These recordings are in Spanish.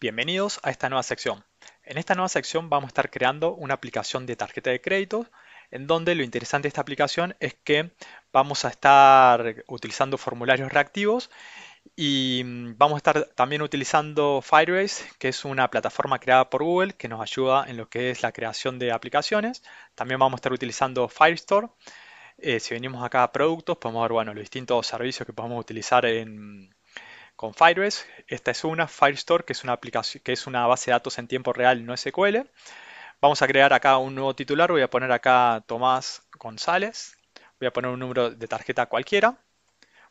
Bienvenidos a esta nueva sección. En esta nueva sección vamos a estar creando una aplicación de tarjeta de crédito en donde lo interesante de esta aplicación es que vamos a estar utilizando formularios reactivos y mm, vamos a estar también utilizando Firebase, que es una plataforma creada por Google que nos ayuda en lo que es la creación de aplicaciones. También vamos a estar utilizando Firestore. Eh, si venimos acá a productos, podemos ver bueno, los distintos servicios que podemos utilizar en, con Firebase. Esta es una, Firestore, que es una, aplicación, que es una base de datos en tiempo real, no SQL. Vamos a crear acá un nuevo titular, voy a poner acá Tomás González, voy a poner un número de tarjeta cualquiera,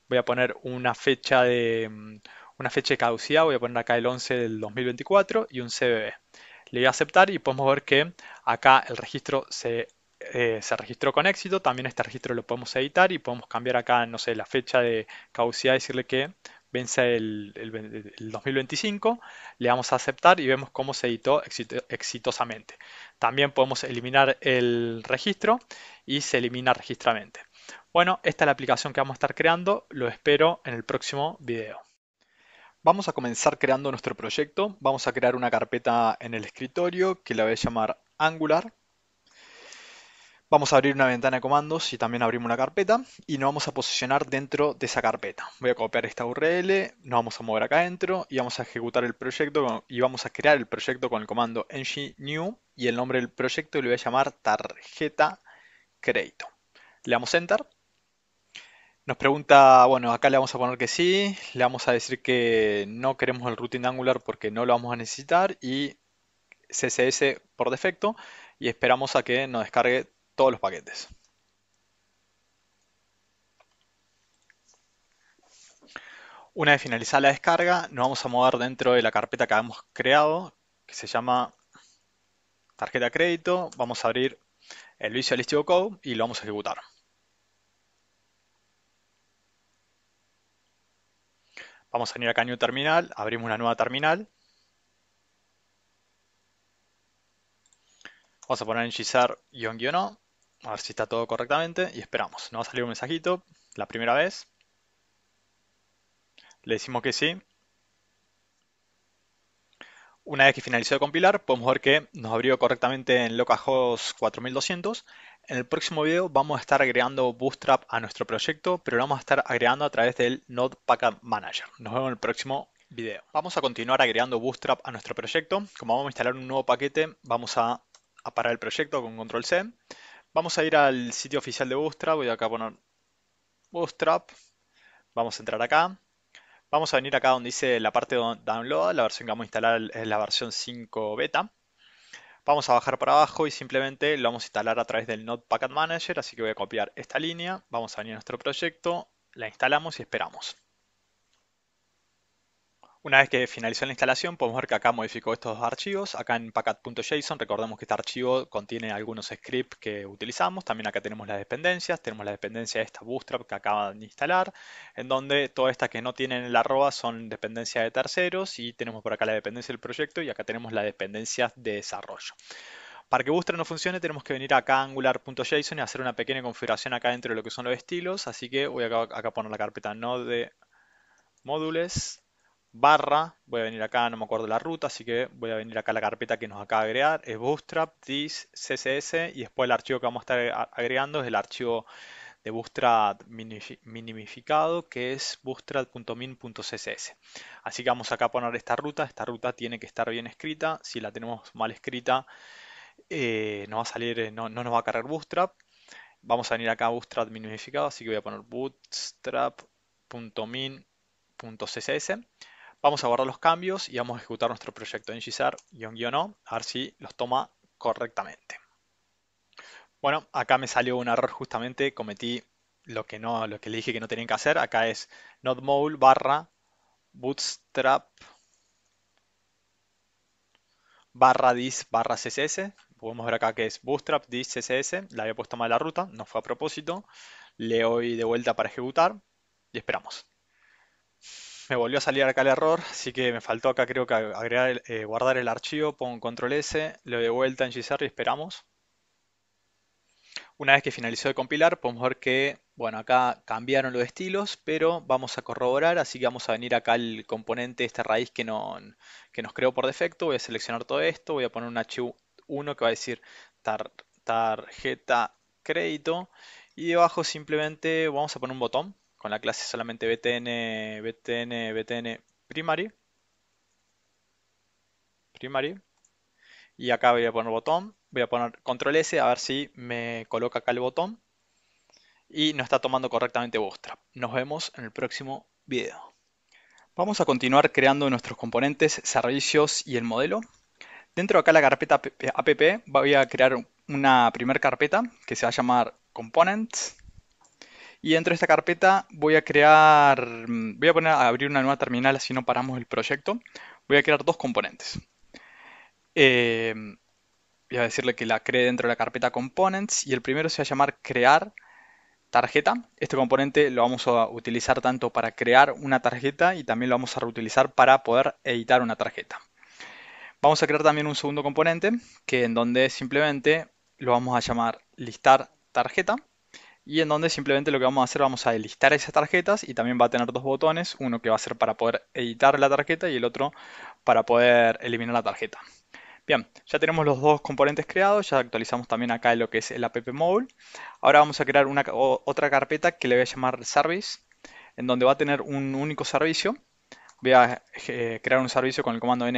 voy a poner una fecha de, mm, una fecha caducidad, voy a poner acá el 11 del 2024 y un CBB. Le voy a aceptar y podemos ver que acá el registro se, eh, se registró con éxito. También este registro lo podemos editar y podemos cambiar acá, no sé, la fecha de caducidad, decirle que vence el, el, 2025, le damos a aceptar y vemos cómo se editó exitosamente. También podemos eliminar el registro y se elimina registramente. Bueno, esta es la aplicación que vamos a estar creando, lo espero en el próximo video. Vamos a comenzar creando nuestro proyecto, vamos a crear una carpeta en el escritorio que la voy a llamar Angular Vamos a abrir una ventana de comandos y también abrimos una carpeta y nos vamos a posicionar dentro de esa carpeta. Voy a copiar esta URL, nos vamos a mover acá adentro y vamos a ejecutar el proyecto y vamos a crear el proyecto con el comando ng new y el nombre del proyecto le voy a llamar tarjeta crédito. Le damos enter. Nos pregunta, bueno, acá le vamos a poner que sí, le vamos a decir que no queremos el routing Angular porque no lo vamos a necesitar y CSS por defecto y esperamos a que nos descargue todos los paquetes. Una vez finalizada la descarga, nos vamos a mover dentro de la carpeta que hemos creado, que se llama tarjeta crédito. Vamos a abrir el visualistico Code y lo vamos a ejecutar. Vamos a venir acá a New Terminal, abrimos una nueva terminal. Vamos a poner en gizar-o a ver si está todo correctamente y esperamos. Nos va a salir un mensajito la primera vez. Le decimos que sí. Una vez que finalizó de compilar, podemos ver que nos abrió correctamente en localhost 4200. En el próximo video vamos a estar agregando Bootstrap a nuestro proyecto, pero lo vamos a estar agregando a través del Node Package Manager. Nos vemos en el próximo video. Vamos a continuar agregando Bootstrap a nuestro proyecto. Como vamos a instalar un nuevo paquete, vamos a, a parar el proyecto con Control C. Vamos a ir al sitio oficial de Bootstrap. Voy acá a poner Bootstrap. Vamos a entrar acá. Vamos a venir acá donde dice la parte de download. La versión que vamos a instalar es la versión 5 beta. Vamos a bajar para abajo y simplemente lo vamos a instalar a través del Node Packet Manager. Así que voy a copiar esta línea. Vamos a venir a nuestro proyecto. La instalamos y esperamos. Una vez que finalizó la instalación, podemos ver que acá modificó estos archivos. Acá en packet.json, recordemos que este archivo contiene algunos scripts que utilizamos. También acá tenemos las dependencias. Tenemos la dependencia de esta bootstrap que acaban de instalar, en donde todas estas que no tienen el arroba son dependencias de terceros. Y tenemos por acá la dependencia del proyecto y acá tenemos las dependencias de desarrollo. Para que Bootstrap no funcione tenemos que venir acá a angular.json y hacer una pequeña configuración acá dentro de lo que son los estilos. Así que voy acá, a poner la carpeta node de barra, voy a venir acá, no me acuerdo la ruta, así que voy a venir acá a la carpeta que nos acaba de agregar, es Bootstrap, this, CSS, y después el archivo que vamos a estar agregando es el archivo de Bootstrap minimificado, que es bootstrap.min.css. Así que vamos acá a poner esta ruta, esta ruta tiene que estar bien escrita, si la tenemos mal escrita, eh, no va a salir, eh, no, no nos va a cargar Bootstrap. Vamos a venir acá a Bootstrap minimificado, así que voy a poner bootstrap.min.css Vamos a guardar los cambios y vamos a ejecutar nuestro proyecto en guión o a ver si los toma correctamente. Bueno, acá me salió un error justamente, cometí lo que, no, lo que le dije que no tenían que hacer. Acá es nodemole barra bootstrap barra dis barra css. Podemos ver acá que es bootstrap dis css. La había puesto mal la ruta, no fue a propósito. Le doy de vuelta para ejecutar y esperamos me volvió a salir acá el error, así que me faltó acá creo que agregar eh, guardar el archivo, pongo control S, lo de vuelta en GCR y esperamos. Una vez que finalizó de compilar, podemos ver que, bueno, acá cambiaron los estilos, pero vamos a corroborar, así que vamos a venir acá al componente, esta raíz que, no, que nos creó por defecto. Voy a seleccionar todo esto, voy a poner un archivo 1 que va a decir tarjeta crédito y debajo simplemente vamos a poner un botón con la clase solamente btn, btn, btn primary. Primary. Y acá voy a poner botón. Voy a poner control S a ver si me coloca acá el botón. Y no está tomando correctamente Bootstrap. Nos vemos en el próximo video. Vamos a continuar creando nuestros componentes, servicios y el modelo. Dentro de acá la carpeta app voy a crear una primer carpeta que se va a llamar components. Y dentro de esta carpeta voy a crear, mm, voy a poner a abrir una nueva terminal así no paramos el proyecto. Voy a crear dos componentes. Eh, voy a decirle que la cree dentro de la carpeta components y el primero se va a llamar crear tarjeta. Este componente lo vamos a utilizar tanto para crear una tarjeta y también lo vamos a reutilizar para poder editar una tarjeta. Vamos a crear también un segundo componente que en donde simplemente lo vamos a llamar listar tarjeta y en donde simplemente lo que vamos a hacer, vamos a listar esas tarjetas y también va a tener dos botones, uno que va a ser para poder editar la tarjeta y el otro para poder eliminar la tarjeta. Bien, ya tenemos los dos componentes creados, ya actualizamos también acá lo que es el app mobile. Ahora vamos a crear una, otra carpeta que le voy a llamar service, en donde va a tener un único servicio. Voy a eh, crear un servicio con el comando ng,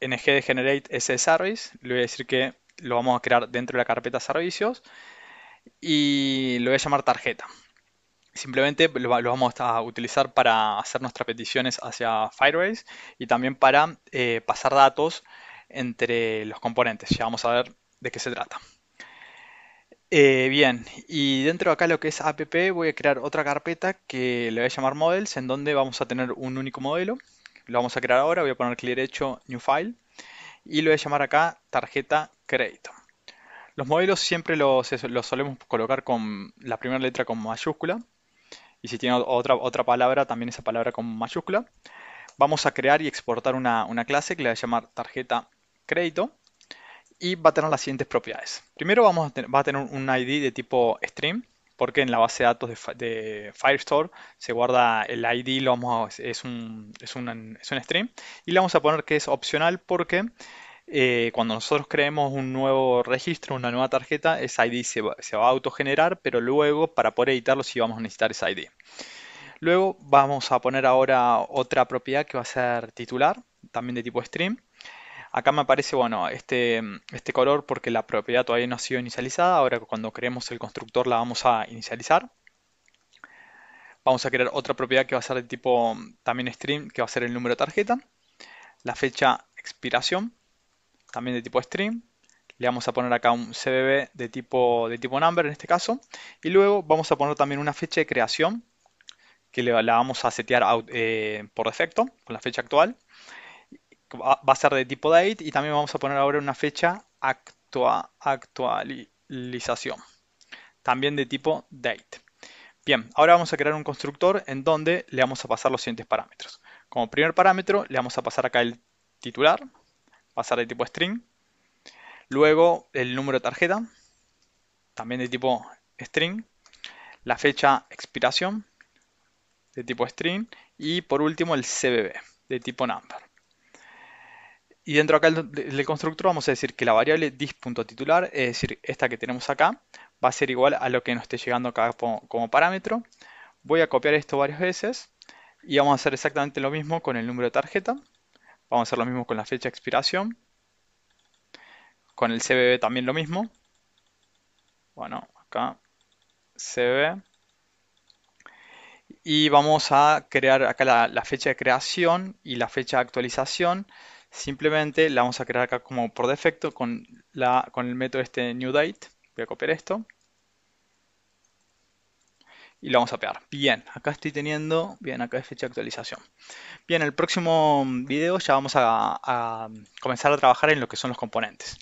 ng generate ese service. Le voy a decir que lo vamos a crear dentro de la carpeta servicios y lo voy a llamar tarjeta. Simplemente lo, vamos a utilizar para hacer nuestras peticiones hacia Firebase y también para eh, pasar datos entre los componentes. Ya vamos a ver de qué se trata. Eh, bien, y dentro de acá lo que es app voy a crear otra carpeta que le voy a llamar models en donde vamos a tener un único modelo. Lo vamos a crear ahora, voy a poner clic derecho, new file y lo voy a llamar acá tarjeta crédito. Los modelos siempre los, solemos colocar con la primera letra con mayúscula. Y si tiene otra, otra palabra, también esa palabra con mayúscula. Vamos a crear y exportar una, clase que le va a llamar tarjeta crédito. Y va a tener las siguientes propiedades. Primero vamos a va a tener un ID de tipo stream, porque en la base de datos de, Firestore se guarda el ID, lo vamos es, un, es, un, es, un, stream, y le vamos a poner que es opcional porque eh, cuando nosotros creemos un nuevo registro, una nueva tarjeta, esa ID se va, a autogenerar, pero luego para poder editarlo sí vamos a necesitar esa ID. Luego vamos a poner ahora otra propiedad que va a ser titular, también de tipo stream. Acá me aparece, bueno, este, este color porque la propiedad todavía no ha sido inicializada. Ahora cuando creemos el constructor la vamos a inicializar. Vamos a crear otra propiedad que va a ser de tipo mm, también stream, que va a ser el número de tarjeta. La fecha expiración también de tipo string. Le vamos a poner acá un CBB de tipo, de tipo number en este caso. Y luego vamos a poner también una fecha de creación que la vamos a setear eh, por defecto con la fecha actual. Va, a ser de tipo date y también vamos a poner ahora una fecha actualización. También de tipo date. Bien, ahora vamos a crear un constructor en donde le vamos a pasar los siguientes parámetros. Como primer parámetro le vamos a pasar acá el titular, pasar de tipo string. Luego el número de tarjeta, también de tipo string. La fecha expiración, de tipo string. Y por último el CBB, de tipo number. Y dentro acá del constructor vamos a decir que la variable dis.titular, es decir, esta que tenemos acá, va a ser igual a lo que nos esté llegando acá como, parámetro. Voy a copiar esto varias veces y vamos a hacer exactamente lo mismo con el número de tarjeta. Vamos a hacer lo mismo con la fecha de expiración. Con el CBB también lo mismo. Bueno, acá CBB. Y vamos a crear acá la, fecha de creación y la fecha de actualización. Simplemente la vamos a crear acá como por defecto con, la, con el método este newDate, Voy a copiar esto y lo vamos a pegar. Bien, acá estoy teniendo, bien, acá es fecha de actualización. Bien, el próximo video ya vamos a, comenzar a trabajar en lo que son los componentes.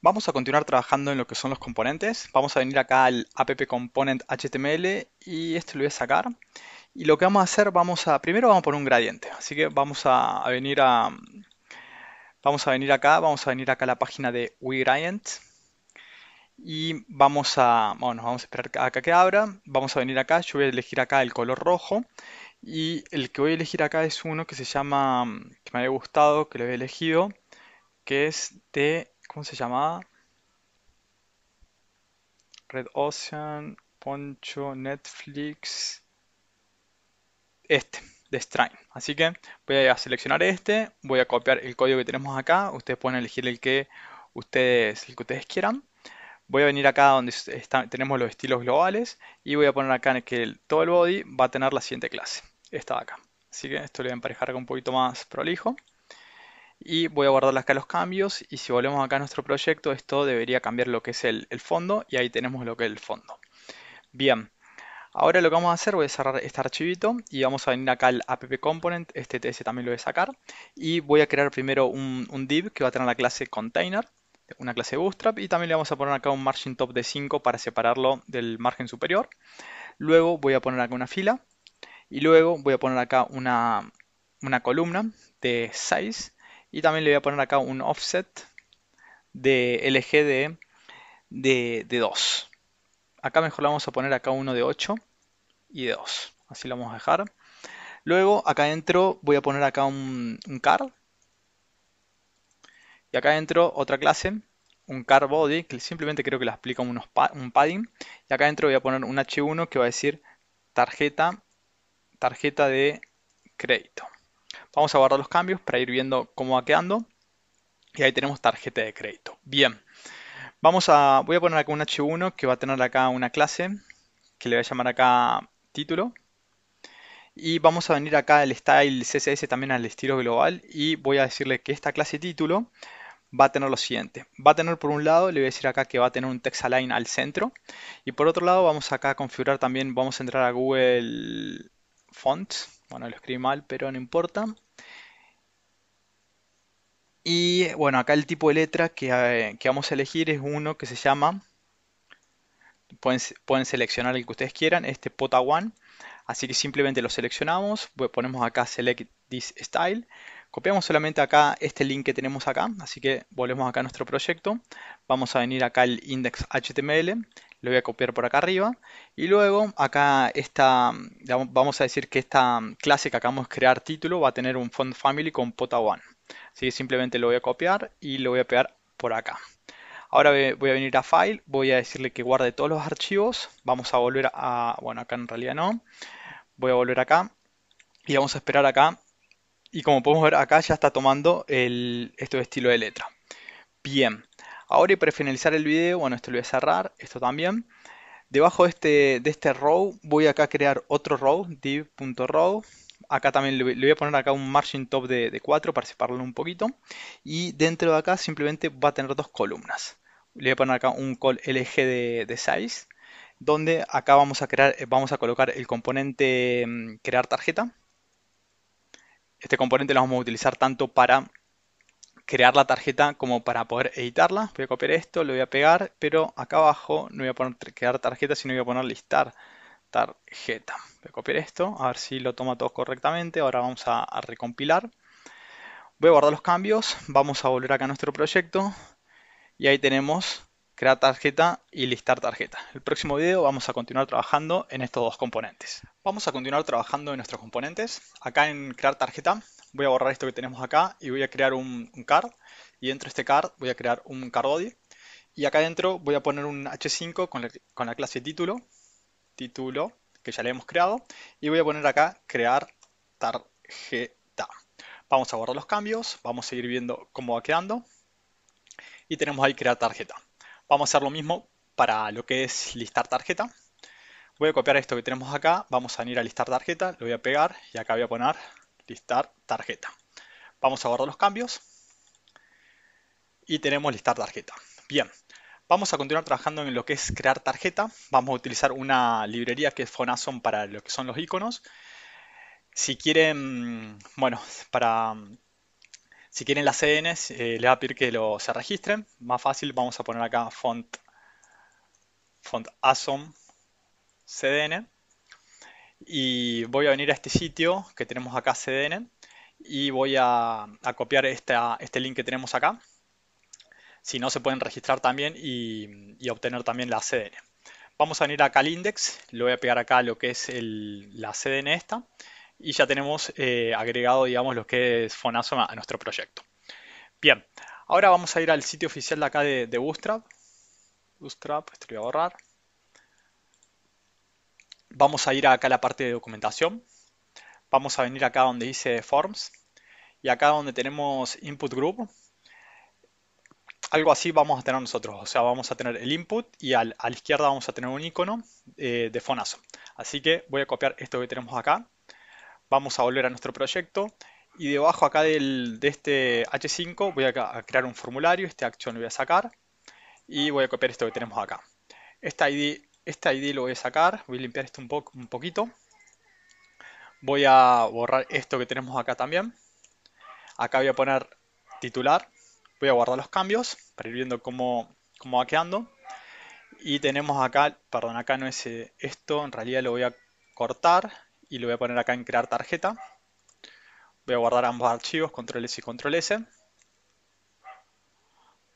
Vamos a continuar trabajando en lo que son los componentes. Vamos a venir acá al app component HTML y esto lo voy a sacar. Y lo que vamos a hacer, vamos a, primero vamos a poner un gradiente. Así que vamos a, venir a, vamos a venir acá, vamos a venir acá a la página de WeGradient y vamos a, bueno, vamos a esperar acá que abra, vamos a venir acá, yo voy a elegir acá el color rojo y el que voy a elegir acá es uno que se llama, que me había gustado, que lo he elegido, que es de, ¿cómo se llama? Red Ocean, Poncho, Netflix, este, de strain Así que voy a seleccionar este, voy a copiar el código que tenemos acá, ustedes pueden elegir el que ustedes, el que ustedes quieran voy a venir acá donde tenemos los estilos globales y voy a poner acá en que todo el body va a tener la siguiente clase, esta de acá. Así que esto lo voy a emparejar con un poquito más prolijo. Y voy a guardar acá los cambios y si volvemos acá a nuestro proyecto, esto debería cambiar lo que es el, fondo y ahí tenemos lo que es el fondo. Bien, ahora lo que vamos a hacer, voy a cerrar este archivito y vamos a venir acá al app component, este ts también lo voy a sacar. Y voy a crear primero un, un div que va a tener la clase container una clase bootstrap y también le vamos a poner acá un margin top de 5 para separarlo del margen superior. Luego voy a poner acá una fila y luego voy a poner acá una, columna de 6 y también le voy a poner acá un offset de LG de, de, 2. Acá mejor le vamos a poner acá uno de 8 y de 2. Así lo vamos a dejar. Luego acá adentro voy a poner acá un, un card y acá dentro otra clase, un car body, que simplemente creo que la explica unos un padding. Y acá dentro voy a poner un H1 que va a decir tarjeta, tarjeta de crédito. Vamos a guardar los cambios para ir viendo cómo va quedando. Y ahí tenemos tarjeta de crédito. Bien. Vamos a, voy a poner acá un H1 que va a tener acá una clase que le voy a llamar acá título. Y vamos a venir acá al style CSS también al estilo global y voy a decirle que esta clase título va a tener lo siguiente. Va a tener por un lado, le voy a decir acá que va a tener un text align al centro. Y por otro lado vamos acá a configurar también, vamos a entrar a Google Fonts. Bueno, lo escribí mal, pero no importa. Y bueno, acá el tipo de letra que, eh, vamos a elegir es uno que se llama, pueden, pueden seleccionar el que ustedes quieran, este pota Así que simplemente lo seleccionamos, pues ponemos acá Select This Style. Copiamos solamente acá este link que tenemos acá, así que volvemos acá a nuestro proyecto. Vamos a venir acá al index.html. lo voy a copiar por acá arriba. Y luego acá esta, vamos a decir que esta clase que acabamos de crear título va a tener un font family con pota1. Así que simplemente lo voy a copiar y lo voy a pegar por acá. Ahora voy a venir a File, voy a decirle que guarde todos los archivos. Vamos a volver a... bueno, acá en realidad no. Voy a volver acá y vamos a esperar acá y como podemos ver acá ya está tomando el, este estilo de letra. Bien, ahora y para finalizar el video, bueno esto lo voy a cerrar, esto también. Debajo de este, de este row voy acá a crear otro row, div.row. Acá también le voy a poner acá un margin top de, de 4 para separarlo un poquito. Y dentro de acá simplemente va a tener dos columnas. Le voy a poner acá un col lg de, de 6 donde acá vamos a crear, vamos a colocar el componente mm, crear tarjeta este componente lo vamos a utilizar tanto para crear la tarjeta como para poder editarla. Voy a copiar esto, lo voy a pegar, pero acá abajo no voy a poner crear tarjeta, sino voy a poner listar tarjeta. Voy a copiar esto, a ver si lo toma todo correctamente. Ahora vamos a, recompilar. Voy a guardar los cambios, vamos a volver acá a nuestro proyecto y ahí tenemos crear tarjeta y listar tarjeta. El próximo video vamos a continuar trabajando en estos dos componentes. Vamos a continuar trabajando en nuestros componentes. Acá en crear tarjeta voy a borrar esto que tenemos acá y voy a crear un, card. Y dentro de este card voy a crear un card body. Y acá dentro voy a poner un H5 con la, clase título, título que ya le hemos creado. Y voy a poner acá crear tarjeta. Vamos a borrar los cambios, vamos a seguir viendo cómo va quedando. Y tenemos ahí crear tarjeta. Vamos a hacer lo mismo para lo que es listar tarjeta. Voy a copiar esto que tenemos acá, vamos a venir a listar tarjeta, lo voy a pegar y acá voy a poner listar tarjeta. Vamos a guardar los cambios y tenemos listar tarjeta. Bien, vamos a continuar trabajando en lo que es crear tarjeta. Vamos a utilizar una librería que es Fonason para lo que son los iconos. Si quieren, mm, bueno, para si quieren las CDNs, eh, les va a pedir que lo, se registren. Más fácil, vamos a poner acá font, font ASOM CDN. Y voy a venir a este sitio que tenemos acá CDN y voy a, copiar este link que tenemos acá. Si no, se pueden registrar también y, obtener también la CDN. Vamos a venir acá al index, le voy a pegar acá lo que es la CDN esta y ya tenemos eh, agregado, digamos, lo que es Fonazo a, nuestro proyecto. Bien, ahora vamos a ir al sitio oficial de acá de, Bootstrap. Bootstrap, esto lo voy a borrar. Vamos a ir acá a la parte de documentación. Vamos a venir acá donde dice Forms. Y acá donde tenemos Input Group, algo así vamos a tener nosotros. O sea, vamos a tener el input y a la izquierda vamos a tener un icono eh, de fonazo. Así que voy a copiar esto que tenemos acá vamos a volver a nuestro proyecto y debajo acá del, de este H5 voy a crear un formulario, este action lo voy a sacar y voy a copiar esto que tenemos acá. Este ID, esta ID lo voy a sacar, voy a limpiar esto un, un poquito. Voy a borrar esto que tenemos acá también. Acá voy a poner titular, voy a guardar los cambios para ir viendo cómo, cómo va quedando. Y tenemos acá, perdón, acá no es eh, esto, en realidad lo voy a cortar y lo voy a poner acá en crear tarjeta. Voy a guardar ambos archivos, control S y control S.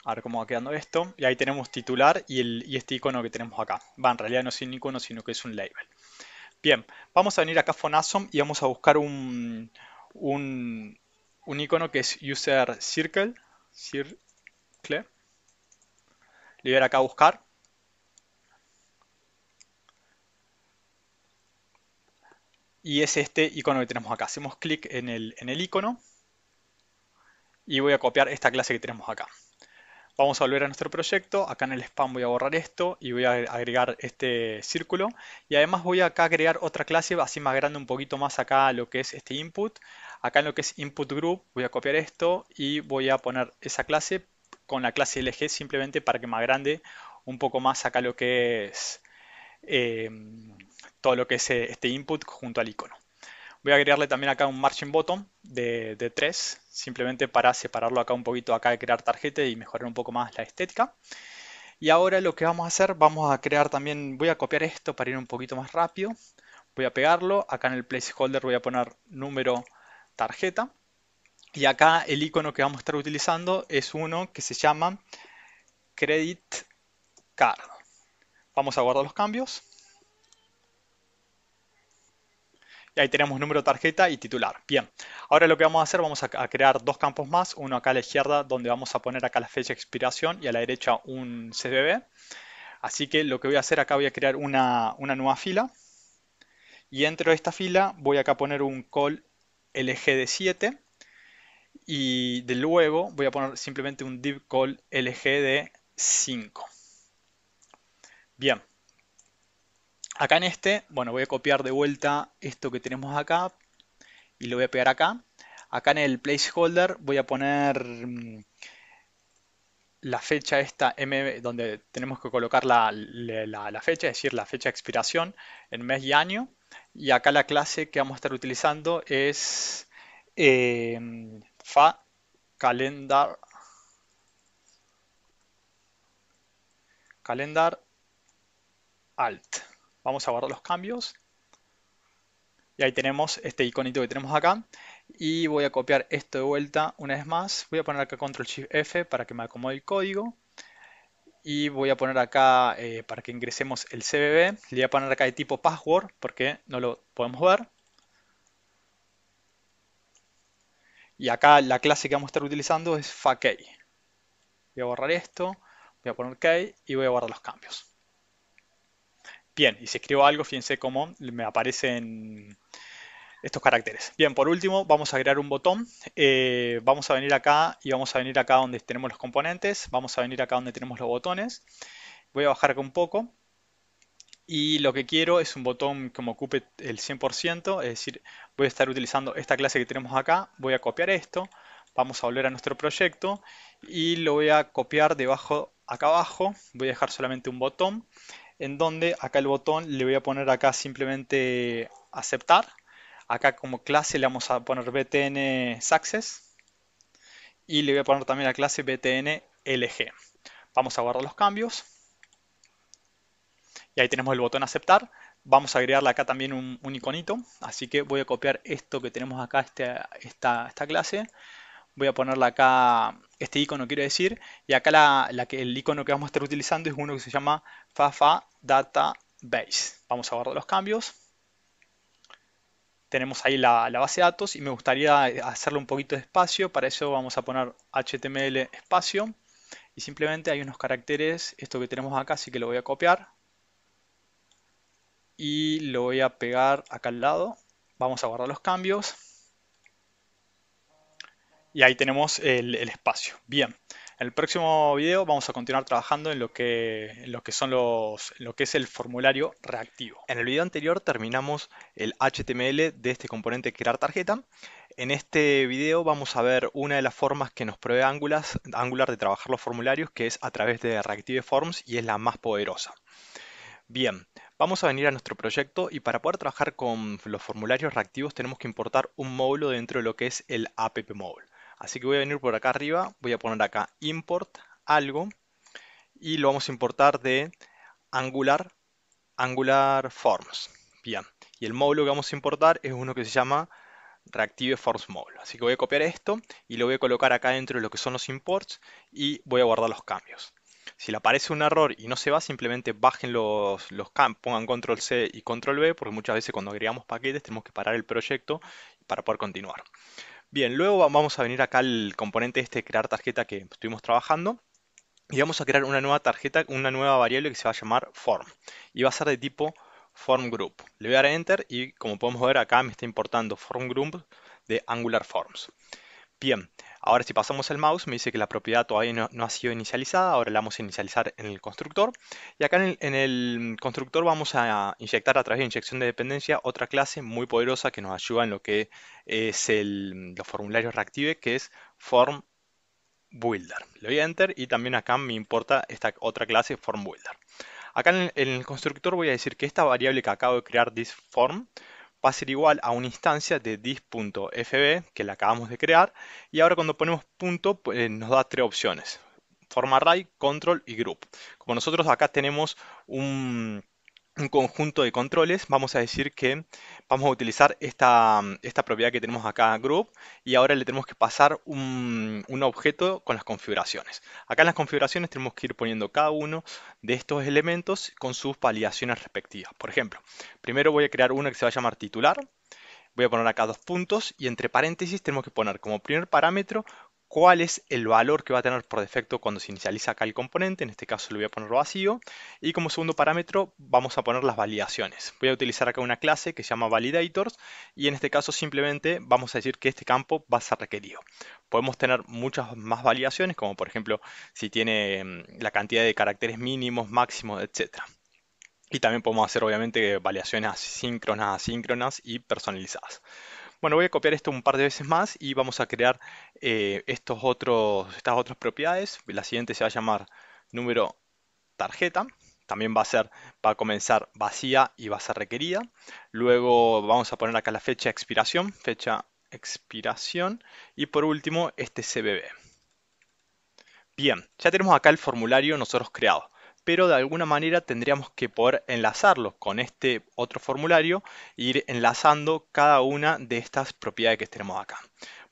A ver cómo va quedando esto. Y ahí tenemos titular y, el, este icono que tenemos acá. Va, en realidad no es un icono, sino que es un label. Bien, vamos a venir acá a Fonasom y vamos a buscar un, un, icono que es User Circle. Circle. Le voy a ir acá a buscar. y es este icono que tenemos acá. Hacemos clic en el, en el icono y voy a copiar esta clase que tenemos acá. Vamos a volver a nuestro proyecto, acá en el spam voy a borrar esto y voy a agregar este círculo. Y además voy acá a agregar otra clase, así más grande un poquito más acá lo que es este input. Acá en lo que es input group voy a copiar esto y voy a poner esa clase con la clase LG simplemente para que más grande un poco más acá lo que es... Eh, todo lo que es eh, este input junto al icono. Voy a crearle también acá un margin bottom de, de 3, simplemente para separarlo acá un poquito acá de crear tarjeta y mejorar un poco más la estética. Y ahora lo que vamos a hacer, vamos a crear también, voy a copiar esto para ir un poquito más rápido. Voy a pegarlo, acá en el placeholder voy a poner número tarjeta. Y acá el icono que vamos a estar utilizando es uno que se llama Credit Card. Vamos a guardar los cambios. ahí tenemos número tarjeta y titular. Bien, ahora lo que vamos a hacer, vamos a crear dos campos más, uno acá a la izquierda donde vamos a poner acá la fecha de expiración y a la derecha un CBB. Así que lo que voy a hacer acá voy a crear una, nueva fila y dentro de esta fila voy acá a poner un call lgd 7 y de luego voy a poner simplemente un div call lgd 5. Bien. Acá en este, bueno, voy a copiar de vuelta esto que tenemos acá y lo voy a pegar acá. Acá en el placeholder voy a poner mm, la fecha esta, M, donde tenemos que colocar la, fecha, es decir, la fecha de expiración en mes y año. Y acá la clase que vamos a estar utilizando es em, fa calendar calendar alt. Vamos a guardar los cambios. Y ahí tenemos este iconito que tenemos acá. Y voy a copiar esto de vuelta una vez más. Voy a poner acá Control Shift F para que me acomode el código. Y voy a poner acá eh, para que ingresemos el CBB. Le voy a poner acá de tipo password porque no lo podemos ver. Y acá la clase que vamos a estar utilizando es FAKey. Voy a borrar esto, voy a poner Key y voy a guardar los cambios. Bien, y si escribo algo, fíjense cómo me aparecen estos caracteres. Bien, por último vamos a crear un botón. Eh, vamos a venir acá y vamos a venir acá donde tenemos los componentes. Vamos a venir acá donde tenemos los botones. Voy a bajar un poco. Y lo que quiero es un botón que me ocupe el 100%. Es decir, voy a estar utilizando esta clase que tenemos acá. Voy a copiar esto. Vamos a volver a nuestro proyecto. Y lo voy a copiar debajo, acá abajo. Voy a dejar solamente un botón en donde acá el botón le voy a poner acá simplemente aceptar. Acá como clase le vamos a poner btn success y le voy a poner también la clase btn lg. Vamos a guardar los cambios y ahí tenemos el botón aceptar. Vamos a agregarle acá también un, iconito, así que voy a copiar esto que tenemos acá, este, esta, esta clase. Voy a ponerla acá este icono quiero decir, y acá la, que, el icono que vamos a estar utilizando es uno que se llama Fafa Database. Vamos a guardar los cambios. Tenemos ahí la, base de datos y me gustaría hacerle un poquito de espacio. Para eso vamos a poner HTML espacio y simplemente hay unos caracteres, esto que tenemos acá, así que lo voy a copiar y lo voy a pegar acá al lado. Vamos a guardar los cambios y ahí tenemos el, espacio. Bien, en el próximo video vamos a continuar trabajando en lo que, son los, lo que es el formulario reactivo. En el video anterior terminamos el HTML de este componente crear tarjeta. En este video vamos a ver una de las formas que nos provee Angular, de trabajar los formularios, que es a través de Reactive Forms y es la más poderosa. Bien, vamos a venir a nuestro proyecto y para poder trabajar con los formularios reactivos tenemos que importar un módulo dentro de lo que es el app módulo Así que voy a venir por acá arriba, voy a poner acá import algo y lo vamos a importar de Angular, Angular Forms. Bien, y el módulo que vamos a importar es uno que se llama Reactive Forms Module. Así que voy a copiar esto y lo voy a colocar acá dentro de lo que son los imports y voy a guardar los cambios. Si le aparece un error y no se va, simplemente bajen los, los pongan control C y control B, porque muchas veces cuando agregamos paquetes tenemos que parar el proyecto para poder continuar. Bien, luego vamos a venir acá al componente este crear tarjeta que estuvimos trabajando y vamos a crear una nueva tarjeta, una nueva variable que se va a llamar form y va a ser de tipo form group. Le voy a dar enter y como podemos ver acá me está importando form group de Angular Forms. Bien, Ahora si pasamos el mouse me dice que la propiedad todavía no, ha sido inicializada, ahora la vamos a inicializar en el constructor. Y acá en el, constructor vamos a inyectar a través de inyección de dependencia otra clase muy poderosa que nos ayuda en lo que es el, los formularios reactive, que es formBuilder. Le doy a enter y también acá me importa esta otra clase formBuilder. Acá en el, en el constructor voy a decir que esta variable que acabo de crear, this form, va a ser igual a una instancia de dis.fb que la acabamos de crear y ahora cuando ponemos punto pues, eh, nos da tres opciones Forma array, control y group. Como nosotros acá tenemos un un conjunto de controles, vamos a decir que vamos a utilizar esta, propiedad que tenemos acá, group, y ahora le tenemos que pasar un, objeto con las configuraciones. Acá en las configuraciones tenemos que ir poniendo cada uno de estos elementos con sus validaciones respectivas. Por ejemplo, primero voy a crear uno que se va a llamar titular, voy a poner acá dos puntos, y entre paréntesis tenemos que poner como primer parámetro cuál es el valor que va a tener por defecto cuando se inicializa acá el componente, en este caso lo voy a poner vacío, y como segundo parámetro vamos a poner las validaciones. Voy a utilizar acá una clase que se llama validators, y en este caso simplemente vamos a decir que este campo va a ser requerido. Podemos tener muchas más validaciones, como por ejemplo si tiene mm, la cantidad de caracteres mínimos, máximos, etc. Y también podemos hacer obviamente validaciones síncronas, asíncronas y personalizadas. Bueno, voy a copiar esto un par de veces más y vamos a crear eh, estos otros, estas otras propiedades. La siguiente se va a llamar número tarjeta. También va a ser, va a comenzar vacía y va a ser requerida. Luego vamos a poner acá la fecha de expiración, fecha expiración. Y por último, este CBB. Bien, ya tenemos acá el formulario nosotros creado pero de alguna manera tendríamos que poder enlazarlos con este otro formulario e ir enlazando cada una de estas propiedades que tenemos acá.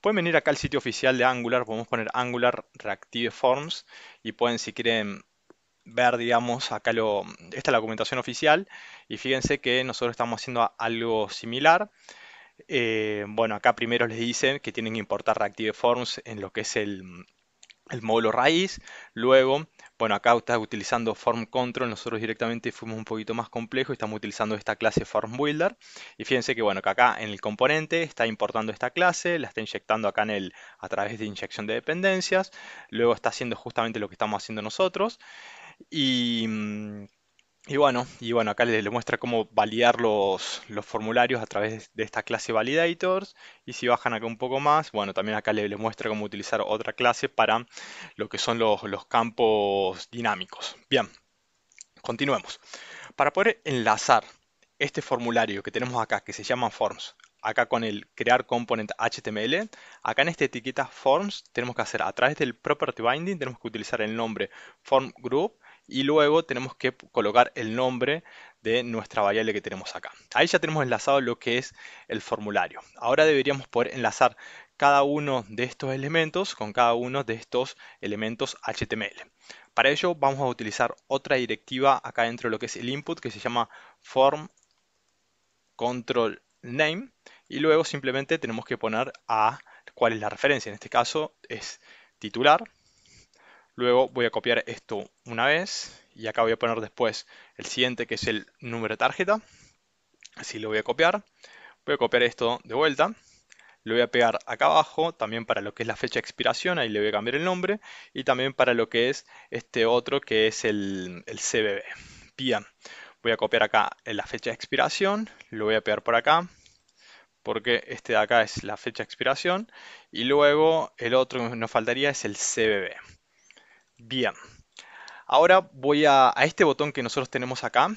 Pueden venir acá al sitio oficial de Angular, podemos poner Angular Reactive Forms y pueden si quieren ver, digamos, acá lo, esta es la documentación oficial y fíjense que nosotros estamos haciendo algo similar. Eh, bueno, acá primero les dicen que tienen que importar Reactive Forms en lo que es el, el módulo raíz, luego bueno, acá está utilizando form control, nosotros directamente fuimos un poquito más complejo, estamos utilizando esta clase form Y fíjense que bueno, que acá en el componente está importando esta clase, la está inyectando acá en el a través de inyección de dependencias, luego está haciendo justamente lo que estamos haciendo nosotros y mm, y bueno, y bueno, acá les muestra cómo validar los, los, formularios a través de esta clase validators. Y si bajan acá un poco más, bueno, también acá les, muestra cómo utilizar otra clase para lo que son los, los campos dinámicos. Bien, continuemos. Para poder enlazar este formulario que tenemos acá, que se llama forms, acá con el crear component HTML, acá en esta etiqueta forms tenemos que hacer a través del property binding, tenemos que utilizar el nombre form group y luego tenemos que colocar el nombre de nuestra variable que tenemos acá. Ahí ya tenemos enlazado lo que es el formulario. Ahora deberíamos poder enlazar cada uno de estos elementos con cada uno de estos elementos HTML. Para ello vamos a utilizar otra directiva acá dentro de lo que es el input que se llama form control name y luego simplemente tenemos que poner a cuál es la referencia. En este caso es titular Luego voy a copiar esto una vez y acá voy a poner después el siguiente que es el número de tarjeta. Así lo voy a copiar. Voy a copiar esto de vuelta. Lo voy a pegar acá abajo también para lo que es la fecha de expiración. Ahí le voy a cambiar el nombre. Y también para lo que es este otro que es el, el CBB. Bien. Voy a copiar acá la fecha de expiración. Lo voy a pegar por acá porque este de acá es la fecha de expiración y luego el otro que nos faltaría es el CBB. Bien. Ahora voy a, este botón que nosotros tenemos acá,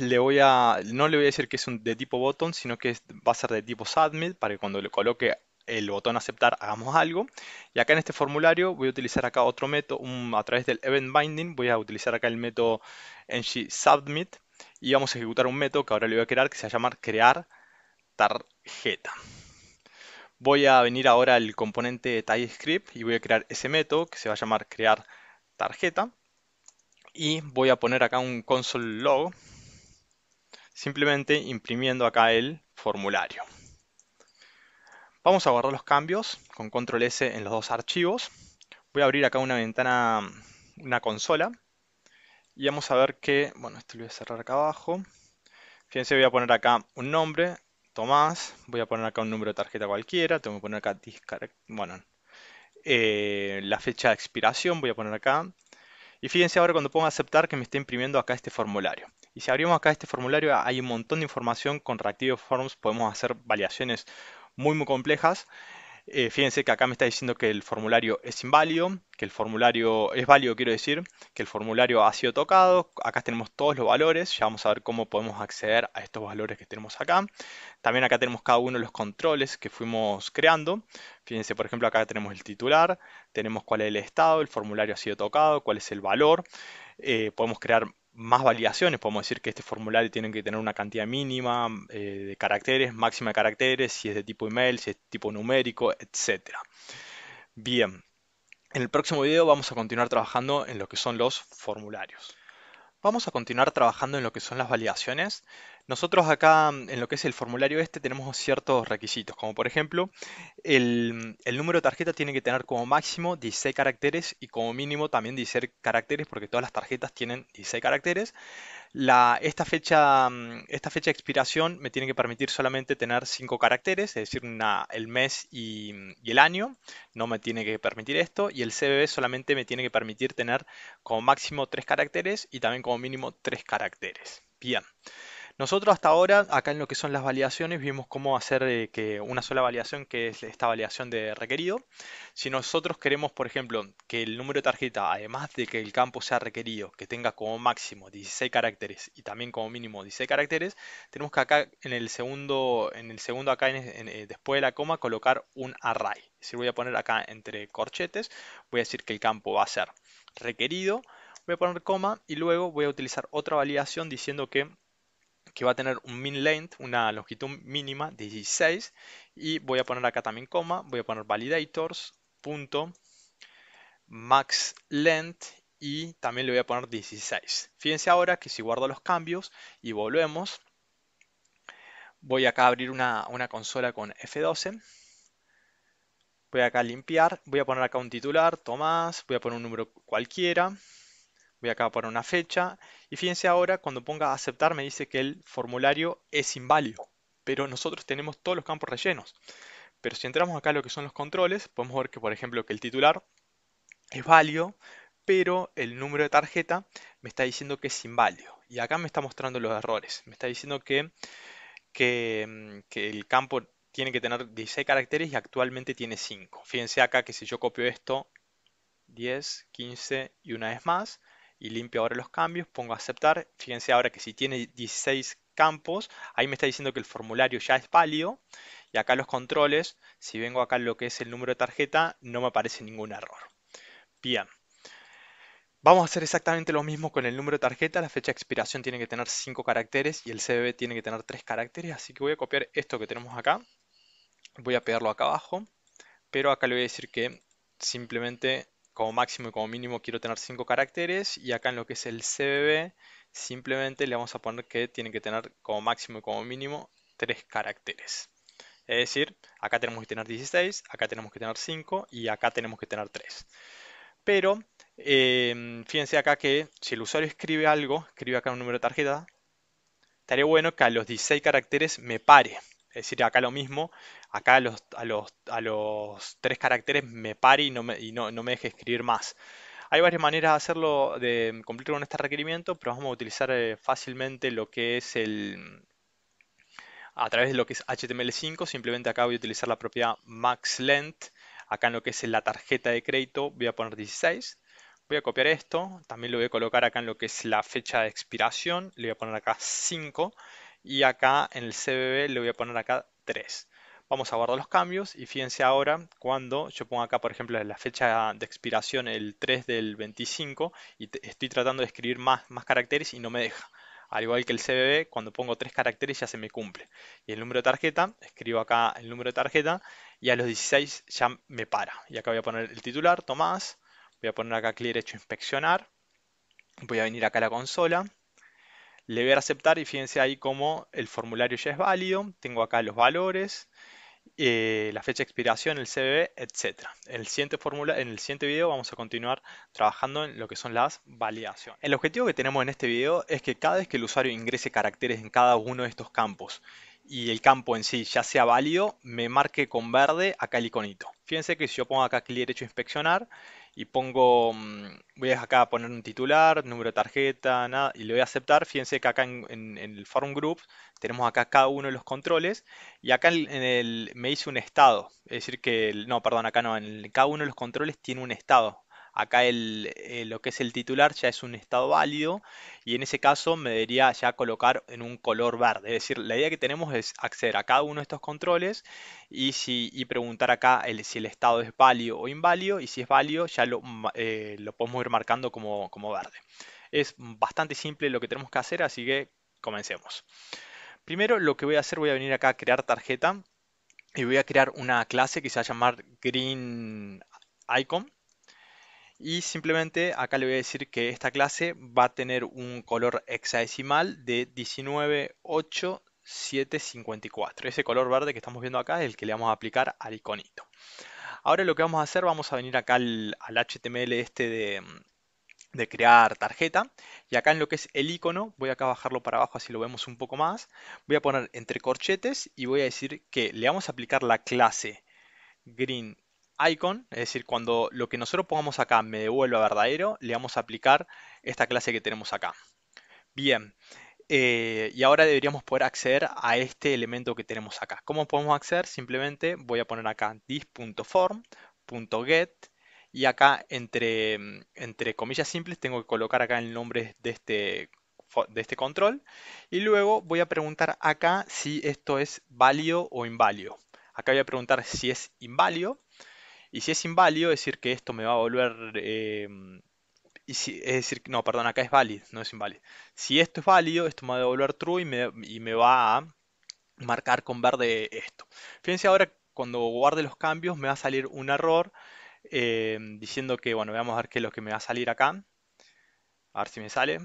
le voy a, no le voy a decir que es un, de tipo botón, sino que va a ser de tipo submit, para que cuando le coloque el botón aceptar hagamos algo. Y acá en este formulario voy a utilizar acá otro método, a través del event binding, voy a utilizar acá el método ng submit y vamos a ejecutar un método que ahora le voy a crear que se va a llamar crear tarjeta. Voy a venir ahora al componente TypeScript y voy a crear ese método que se va a llamar crear tarjeta y voy a poner acá un console log simplemente imprimiendo acá el formulario. Vamos a guardar los cambios con control S en los dos archivos. Voy a abrir acá una ventana, una consola y vamos a ver que, bueno, esto lo voy a cerrar acá abajo. Fíjense, voy a poner acá un nombre, Tomás, voy a poner acá un número de tarjeta cualquiera, tengo que poner acá, bueno, eh, la fecha de expiración, voy a poner acá. Y fíjense ahora cuando pongo aceptar que me está imprimiendo acá este formulario. Y si abrimos acá este formulario hay un montón de información con Reactive Forms, podemos hacer variaciones muy muy complejas. Eh, fíjense que acá me está diciendo que el formulario es inválido, que el formulario es válido, quiero decir, que el formulario ha sido tocado. Acá tenemos todos los valores, ya vamos a ver cómo podemos acceder a estos valores que tenemos acá. También acá tenemos cada uno de los controles que fuimos creando. Fíjense, por ejemplo, acá tenemos el titular, tenemos cuál es el estado, el formulario ha sido tocado, cuál es el valor. Eh, podemos crear más validaciones. Podemos decir que este formulario tiene que tener una cantidad mínima eh, de caracteres, máxima de caracteres, si es de tipo email, si es de tipo numérico, etc. Bien, en el próximo video vamos a continuar trabajando en lo que son los formularios. Vamos a continuar trabajando en lo que son las validaciones. Nosotros acá mm, en lo que es el formulario este tenemos ciertos requisitos, como por ejemplo el, mm, número de tarjeta tiene que tener como máximo 16 caracteres y como mínimo también 16 caracteres porque todas las tarjetas tienen 16 caracteres. esta, fecha, mm, esta fecha de expiración me tiene que permitir solamente tener 5 caracteres, es decir, el mes y, y, el año, no me tiene que permitir esto. Y el CBB solamente me tiene que permitir tener como máximo 3 caracteres y también como mínimo 3 caracteres. Bien. Nosotros hasta ahora, acá en lo que son las validaciones, vimos cómo hacer eh, que una sola validación, que es esta validación de requerido. Si nosotros queremos, por ejemplo, que el número de tarjeta, además de que el campo sea requerido, que tenga como máximo 16 caracteres y también como mínimo 16 caracteres, tenemos que acá en el segundo, en el segundo acá eh, después de la coma, colocar un array. Si voy a poner acá entre corchetes, voy a decir que el campo va a ser requerido voy a poner coma y luego voy a utilizar otra validación diciendo que que va a tener un min length, una longitud mínima 16 y voy a poner acá también coma, voy a poner validators punto max length y también le voy a poner 16. Fíjense ahora que si guardo los cambios y volvemos, voy acá a abrir una, una consola con F12 voy acá a limpiar, voy a poner acá un titular, Tomás, voy a poner un número cualquiera, Voy acá para una fecha y fíjense ahora cuando ponga aceptar me dice que el formulario es inválido, pero nosotros tenemos todos los campos rellenos. Pero si entramos acá a lo que son los controles, podemos ver que por ejemplo que el titular es válido, pero el número de tarjeta me está diciendo que es inválido. Y acá me está mostrando los errores. Me está diciendo que, que mm, el campo tiene que tener 16 caracteres y actualmente tiene 5. Fíjense acá que si yo copio esto, 10, 15 y una vez más, y limpio ahora los cambios, pongo aceptar, fíjense ahora que si tiene 16 campos, ahí me está diciendo que el formulario ya es válido y acá los controles, si vengo acá lo que es el número de tarjeta, no me aparece ningún error. Bien. Vamos a hacer exactamente lo mismo con el número de tarjeta, la fecha de expiración tiene que tener 5 caracteres y el CBB tiene que tener 3 caracteres, así que voy a copiar esto que tenemos acá, voy a pegarlo acá abajo, pero acá le voy a decir que simplemente como máximo y como mínimo quiero tener 5 caracteres y acá en lo que es el CBB simplemente le vamos a poner que tiene que tener como máximo y como mínimo 3 caracteres. Es decir, acá tenemos que tener 16, acá tenemos que tener 5 y acá tenemos que tener 3. Pero em, fíjense acá que si el usuario escribe algo, escribe acá un número de tarjeta, estaría bueno que a los 16 caracteres me pare. Es decir, acá lo mismo, acá a los, tres caracteres me pare y, no me, deje escribir más. Hay varias maneras de hacerlo, de cumplir con este requerimiento, pero vamos a utilizar eh, fácilmente lo que es el... A través de lo que es HTML5, simplemente acá voy a utilizar la propiedad maxLength. Acá en lo que es la tarjeta de crédito voy a poner 16. Voy a copiar esto, también lo voy a colocar acá en lo que es la fecha de expiración, le voy a poner acá 5 y acá en el CBB le voy a poner acá 3. Vamos a guardar los cambios y fíjense ahora cuando yo pongo acá, por ejemplo, la fecha de expiración el 3 del 25 y estoy tratando de escribir más, más caracteres y no me deja. Al igual que el CBB, cuando pongo tres caracteres ya se me cumple. Y el número de tarjeta, escribo acá el número de tarjeta y a los 16 ya me para. Y acá voy a poner el titular, Tomás. Voy a poner acá clic derecho inspeccionar. Voy a venir acá a la consola le voy a aceptar y fíjense ahí cómo el formulario ya es válido. Tengo acá los valores, eh, la fecha de expiración, el CBB, etc. En el, siguiente en el siguiente video vamos a continuar trabajando en lo que son las validaciones. El objetivo que tenemos en este video es que cada vez que el usuario ingrese caracteres en cada uno de estos campos y el campo en sí ya sea válido, me marque con verde acá el iconito. Fíjense que si yo pongo acá clic derecho inspeccionar, y pongo, mm, voy a acá poner un titular, número de tarjeta, nada, y le voy a aceptar. Fíjense que acá en, el Forum group tenemos acá cada uno de los controles y acá en el, me hice un estado. Es decir que, no, perdón, acá no, en cada uno de los controles tiene un estado. Acá el, eh, lo que es el titular ya es un estado válido y en ese caso me debería ya colocar en un color verde. Es decir, la idea que tenemos es acceder a cada uno de estos controles y, si, y preguntar acá el, si el estado es válido o inválido y si es válido ya lo, eh, podemos ir marcando como, como verde. Es bastante simple lo que tenemos que hacer, así que comencemos. Primero lo que voy a hacer, voy a venir acá a crear tarjeta y voy a crear una clase que se va a llamar Green Icon y simplemente acá le voy a decir que esta clase va a tener un color hexadecimal de 198754. Ese color verde que estamos viendo acá es el que le vamos a aplicar al iconito. Ahora lo que vamos a hacer, vamos a venir acá al, HTML este de, mm, de crear tarjeta y acá en lo que es el icono voy acá a bajarlo para abajo así lo vemos un poco más voy a poner entre corchetes y voy a decir que le vamos a aplicar la clase green icon, es decir, cuando lo que nosotros pongamos acá me devuelva verdadero, le vamos a aplicar esta clase que tenemos acá. Bien, eh, y ahora deberíamos poder acceder a este elemento que tenemos acá. ¿Cómo podemos acceder? Simplemente voy a poner acá this.form.get y acá entre, entre comillas simples tengo que colocar acá el nombre de este de este control y luego voy a preguntar acá si esto es válido o inválido. Acá voy a preguntar si es inválido y si es inválido, es decir que esto me va a volver... Eh, y es decir, no, perdón, acá es válido, no es inválido. Si esto es válido, esto me va a devolver true y me, va a marcar con verde esto. Fíjense ahora, cuando guarde los cambios, me va a salir un error eh, diciendo que, bueno, veamos a ver qué es lo que me va a salir acá. A ver si me sale.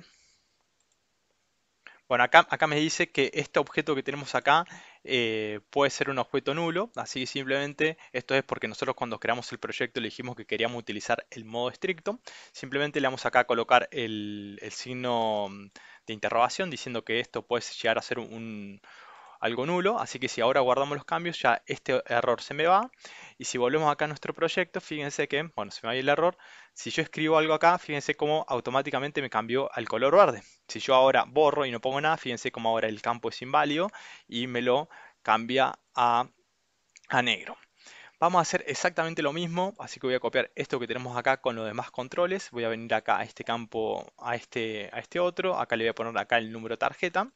Bueno, acá, acá me dice que este objeto que tenemos acá eh, puede ser un objeto nulo, así que simplemente esto es porque nosotros cuando creamos el proyecto le dijimos que queríamos utilizar el modo estricto, simplemente le vamos acá a colocar el signo mm, de interrogación diciendo que esto puede llegar a ser un, algo nulo, así que si ahora guardamos los cambios ya este error se me va y si volvemos acá a nuestro proyecto, fíjense que, bueno, se me va el error, si yo escribo algo acá, fíjense cómo automáticamente me cambió al color verde. Si yo ahora borro y no pongo nada, fíjense cómo ahora el campo es inválido y me lo cambia a, a negro. Vamos a hacer exactamente lo mismo, así que voy a copiar esto que tenemos acá con los demás controles. Voy a venir acá a este campo, a este, a este otro. Acá le voy a poner acá el número tarjeta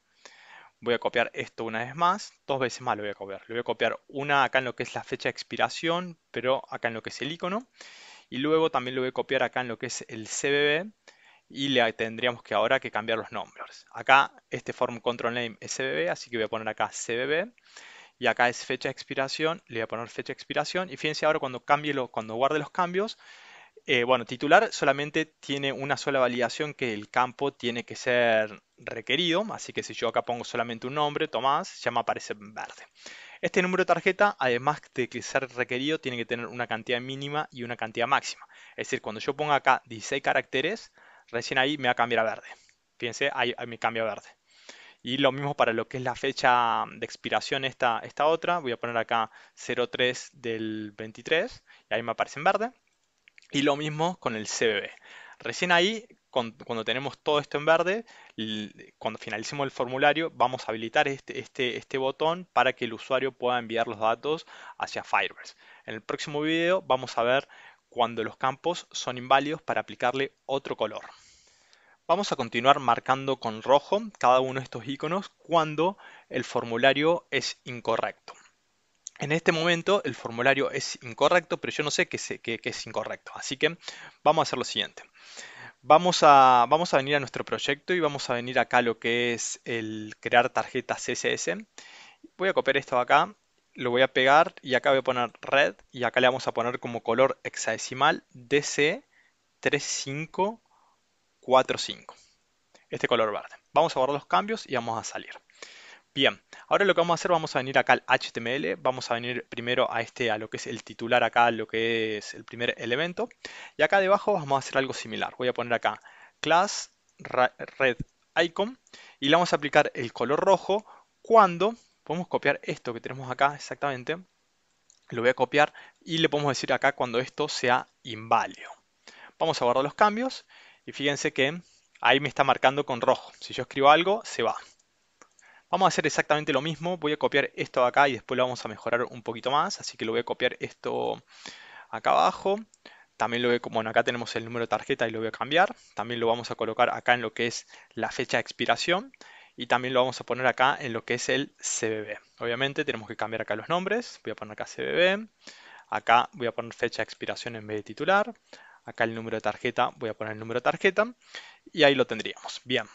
voy a copiar esto una vez más, dos veces más lo voy a copiar. Lo voy a copiar una acá en lo que es la fecha de expiración, pero acá en lo que es el icono. Y luego también lo voy a copiar acá en lo que es el CBB y le tendríamos que ahora que cambiar los nombres. Acá este form control name es CBB, así que voy a poner acá CBB y acá es fecha de expiración, le voy a poner fecha de expiración y fíjense ahora cuando cambie lo, cuando guarde los cambios, eh, bueno, titular solamente tiene una sola validación que el campo tiene que ser requerido, así que si yo acá pongo solamente un nombre, Tomás, ya me aparece verde. Este número de tarjeta, además de ser requerido, tiene que tener una cantidad mínima y una cantidad máxima. Es decir, cuando yo ponga acá 16 caracteres, recién ahí me va a cambiar a verde. Fíjense, ahí, me cambia a verde. Y lo mismo para lo que es la fecha de expiración esta, esta otra. Voy a poner acá 03 del 23 y ahí me aparece en verde. Y lo mismo con el CBB. Recién ahí, cuando tenemos todo esto en verde, cuando finalicemos el formulario, vamos a habilitar este, este, este, botón para que el usuario pueda enviar los datos hacia Firebase. En el próximo video vamos a ver cuando los campos son inválidos para aplicarle otro color. Vamos a continuar marcando con rojo cada uno de estos iconos cuando el formulario es incorrecto. En este momento el formulario es incorrecto, pero yo no sé qué es incorrecto. Así que vamos a hacer lo siguiente. Vamos a, venir a nuestro proyecto y vamos a venir acá a lo que es el crear tarjetas CSS. Voy a copiar esto acá, lo voy a pegar y acá voy a poner red y acá le vamos a poner como color hexadecimal DC3545. Este color verde. Vamos a guardar los cambios y vamos a salir. Bien, ahora lo que vamos a hacer, vamos a venir acá al HTML, vamos a venir primero a este, a lo que es el titular acá, lo que es el primer elemento, y acá debajo vamos a hacer algo similar. Voy a poner acá class red icon y le vamos a aplicar el color rojo cuando podemos copiar esto que tenemos acá exactamente, lo voy a copiar y le podemos decir acá cuando esto sea inválido. Vamos a guardar los cambios y fíjense que ahí me está marcando con rojo. Si yo escribo algo, se va. Vamos a hacer exactamente lo mismo, voy a copiar esto acá y después lo vamos a mejorar un poquito más, así que lo voy a copiar esto acá abajo. También lo voy, bueno, acá tenemos el número de tarjeta y lo voy a cambiar. También lo vamos a colocar acá en lo que es la fecha de expiración. Y también lo vamos a poner acá en lo que es el CBB. Obviamente tenemos que cambiar acá los nombres. Voy a poner acá CBB. Acá voy a poner fecha de expiración en vez de titular. Acá el número de tarjeta, voy a poner el número de tarjeta. Y ahí lo tendríamos. Bien,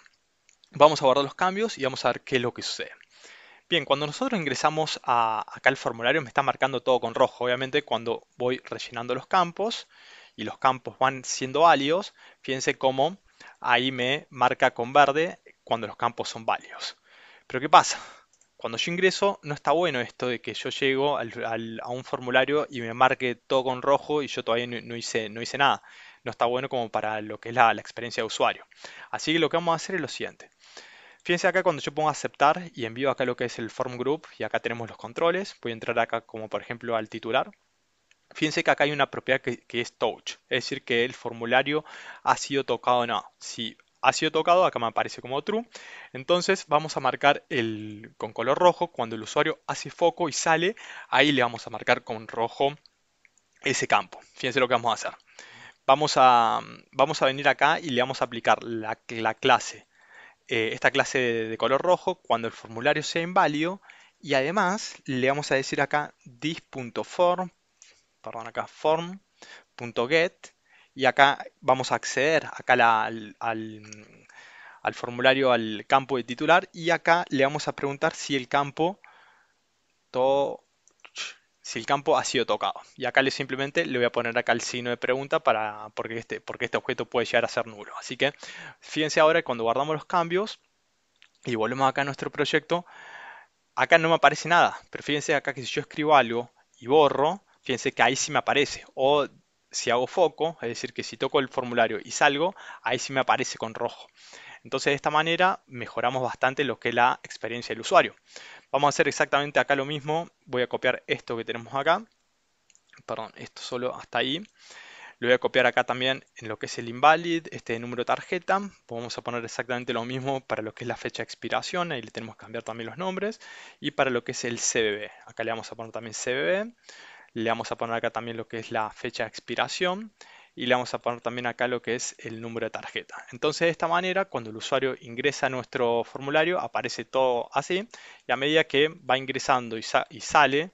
Vamos a guardar los cambios y vamos a ver qué es lo que sucede. Bien, cuando nosotros ingresamos a, acá al formulario me está marcando todo con rojo. Obviamente cuando voy rellenando los campos y los campos van siendo válidos, fíjense cómo ahí me marca con verde cuando los campos son válidos. Pero ¿qué pasa? Cuando yo ingreso, no está bueno esto de que yo llego a un formulario y me marque todo con rojo y yo todavía no hice nada está bueno como para lo que es la, experiencia de usuario. Así que lo que vamos a hacer es lo siguiente. Fíjense acá cuando yo pongo aceptar y envío acá lo que es el form group y acá tenemos los controles. Voy a entrar acá como por ejemplo al titular. Fíjense que acá hay una propiedad que, es touch, es decir que el formulario ha sido tocado o no. Si ha sido tocado, acá me aparece como true. Entonces vamos a marcar el, con color rojo cuando el usuario hace foco y sale, ahí le vamos a marcar con rojo ese campo. Fíjense lo que vamos a hacer vamos a, vamos a venir acá y le vamos a aplicar la, la clase, eh, esta clase de, color rojo, cuando el formulario sea inválido. Y además le vamos a decir acá dis.form, perdón, acá form.get. Y acá vamos a acceder acá al, formulario, al campo de titular. Y acá le vamos a preguntar si el campo si el campo ha sido tocado. Y acá le simplemente le voy a poner acá el signo de pregunta para, porque, este, porque este objeto puede llegar a ser nulo. Así que fíjense ahora cuando guardamos los cambios y volvemos acá a nuestro proyecto, acá no me aparece nada. Pero fíjense acá que si yo escribo algo y borro, fíjense que ahí sí me aparece. O si hago foco, es decir, que si toco el formulario y salgo, ahí sí me aparece con rojo. Entonces de esta manera mejoramos bastante lo que es la experiencia del usuario. Vamos a hacer exactamente acá lo mismo. Voy a copiar esto que tenemos acá. Perdón, esto solo hasta ahí. Lo voy a copiar acá también en lo que es el invalid, este número tarjeta. Vamos a poner exactamente lo mismo para lo que es la fecha de expiración. Ahí le tenemos que cambiar también los nombres. Y para lo que es el CBB. Acá le vamos a poner también CBB. Le vamos a poner acá también lo que es la fecha de expiración y le vamos a poner también acá lo que es el número de tarjeta. Entonces de esta manera cuando el usuario ingresa a nuestro formulario aparece todo así y a medida que va ingresando y, sale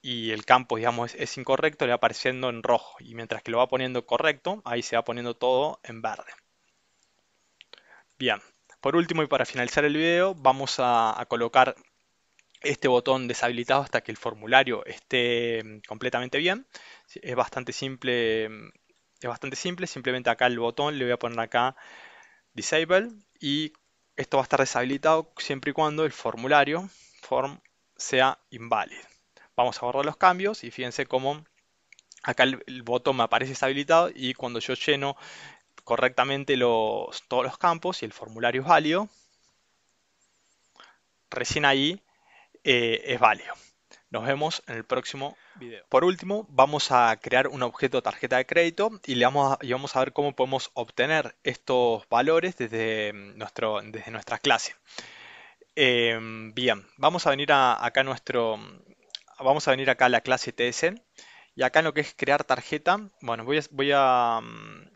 y el campo digamos es, incorrecto le va apareciendo en rojo y mientras que lo va poniendo correcto ahí se va poniendo todo en verde. Bien, por último y para finalizar el video vamos a colocar este botón deshabilitado hasta que el formulario esté mm, completamente bien. Es bastante simple, es bastante simple, simplemente acá el botón le voy a poner acá disable y esto va a estar deshabilitado siempre y cuando el formulario form sea inválido. Vamos a borrar los cambios y fíjense cómo acá el, botón me aparece deshabilitado y cuando yo lleno correctamente los, todos los campos y el formulario es válido, recién ahí eh, es válido. Nos vemos en el próximo video. Por último, vamos a crear un objeto tarjeta de crédito y, le vamos, a, vamos a ver cómo podemos obtener estos valores desde, mm, nuestro, desde nuestra clase. Em, bien, vamos a venir acá nuestro, mm, vamos a venir acá la clase TSN y acá en lo que es crear tarjeta, bueno, voy a, mm,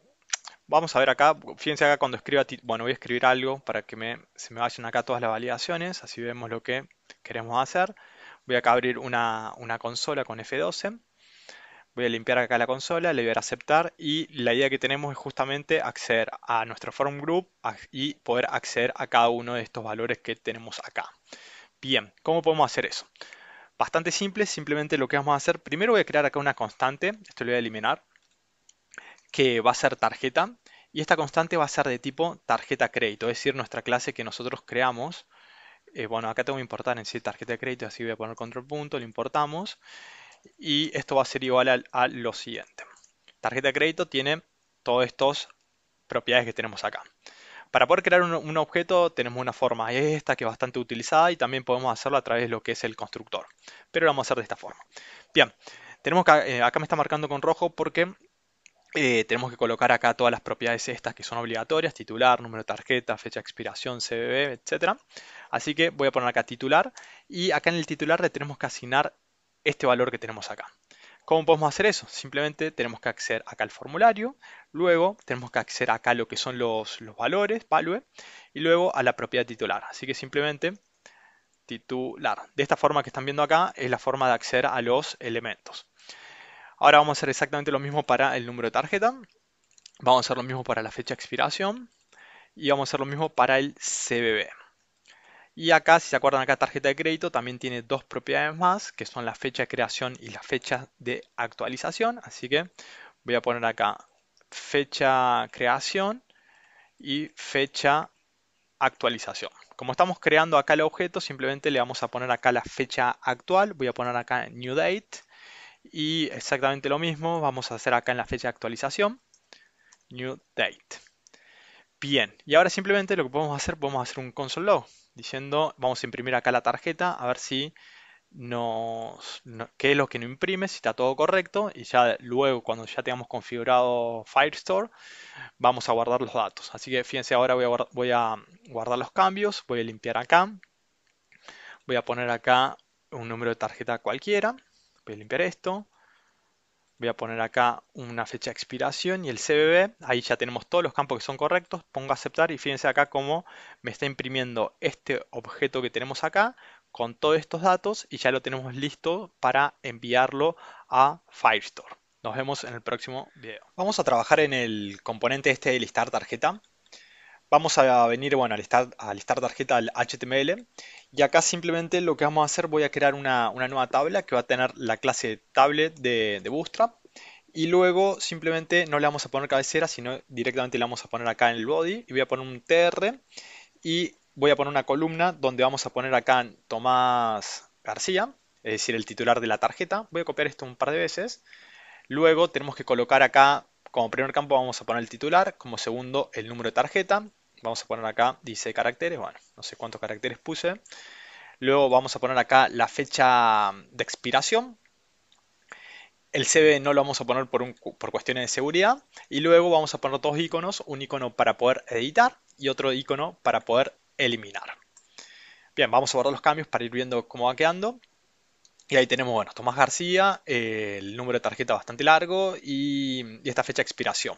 vamos a ver acá, fíjense acá cuando escriba, bueno, voy a escribir algo para que se me vayan acá todas las validaciones, así vemos lo que queremos hacer. Voy a abrir una, consola con F12. Voy a limpiar acá la consola, le voy a dar a aceptar y la idea que tenemos es justamente acceder a nuestro form group y poder acceder a cada uno de estos valores que tenemos acá. Bien, ¿cómo podemos hacer eso? Bastante simple, simplemente lo que vamos a hacer, primero voy a crear acá una constante, esto lo voy a eliminar, que va a ser tarjeta y esta constante va a ser de tipo tarjeta crédito, es decir, nuestra clase que nosotros creamos eh, bueno, acá tengo que importar en sí tarjeta de crédito, así voy a poner control punto, lo importamos. Y esto va a ser igual a, lo siguiente. Tarjeta de crédito tiene todas estas propiedades que tenemos acá. Para poder crear un, objeto tenemos una forma esta que es bastante utilizada y también podemos hacerlo a través de lo que es el constructor. Pero lo vamos a hacer de esta forma. Bien, tenemos que, eh, acá me está marcando con rojo porque eh, tenemos que colocar acá todas las propiedades estas que son obligatorias, titular, número de tarjeta, fecha de expiración, CBB, etc. Así que voy a poner acá titular y acá en el titular le tenemos que asignar este valor que tenemos acá. ¿Cómo podemos hacer eso? Simplemente tenemos que acceder acá al formulario, luego tenemos que acceder acá a lo que son los, los valores, value, y luego a la propiedad titular. Así que simplemente titular. De esta forma que están viendo acá es la forma de acceder a los elementos. Ahora vamos a hacer exactamente lo mismo para el número de tarjeta. Vamos a hacer lo mismo para la fecha de expiración. Y vamos a hacer lo mismo para el CBB. Y acá, si se acuerdan, acá tarjeta de crédito también tiene dos propiedades más, que son la fecha de creación y la fecha de actualización. Así que voy a poner acá fecha creación y fecha actualización. Como estamos creando acá el objeto, simplemente le vamos a poner acá la fecha actual. Voy a poner acá new date y exactamente lo mismo vamos a hacer acá en la fecha de actualización. New date. Bien, y ahora simplemente lo que podemos hacer, podemos hacer un console log, diciendo, vamos a imprimir acá la tarjeta, a ver si no, qué es lo que no imprime, si está todo correcto, y ya luego cuando ya tengamos configurado Firestore, vamos a guardar los datos. Así que fíjense, ahora voy voy a guardar los cambios, voy a limpiar acá, voy a poner acá un número de tarjeta cualquiera, voy a limpiar esto, voy a poner acá una fecha de expiración y el CBB, ahí ya tenemos todos los campos que son correctos, pongo aceptar y fíjense acá cómo me está imprimiendo este objeto que tenemos acá con todos estos datos y ya lo tenemos listo para enviarlo a Firestore. Nos vemos en el próximo video. Vamos a trabajar en el componente este de listar tarjeta. Vamos a venir, bueno, a listar, tarjeta al HTML y acá simplemente lo que vamos a hacer, voy a crear una, nueva tabla que va a tener la clase tablet de, de Bootstrap y luego simplemente no le vamos a poner cabecera, sino directamente le vamos a poner acá en el body y voy a poner un tr y voy a poner una columna donde vamos a poner acá Tomás García, es decir, el titular de la tarjeta. Voy a copiar esto un par de veces. Luego tenemos que colocar acá como primer campo vamos a poner el titular, como segundo el número de tarjeta. Vamos a poner acá dice caracteres, bueno, no sé cuántos caracteres puse. Luego vamos a poner acá la fecha de expiración. El CV no lo vamos a poner por, por cuestiones de seguridad. Y luego vamos a poner dos iconos, un icono para poder editar y otro icono para poder eliminar. Bien, vamos a guardar los cambios para ir viendo cómo va quedando. Y ahí tenemos, bueno, Tomás García, eh, el número de tarjeta bastante largo y, esta fecha de expiración.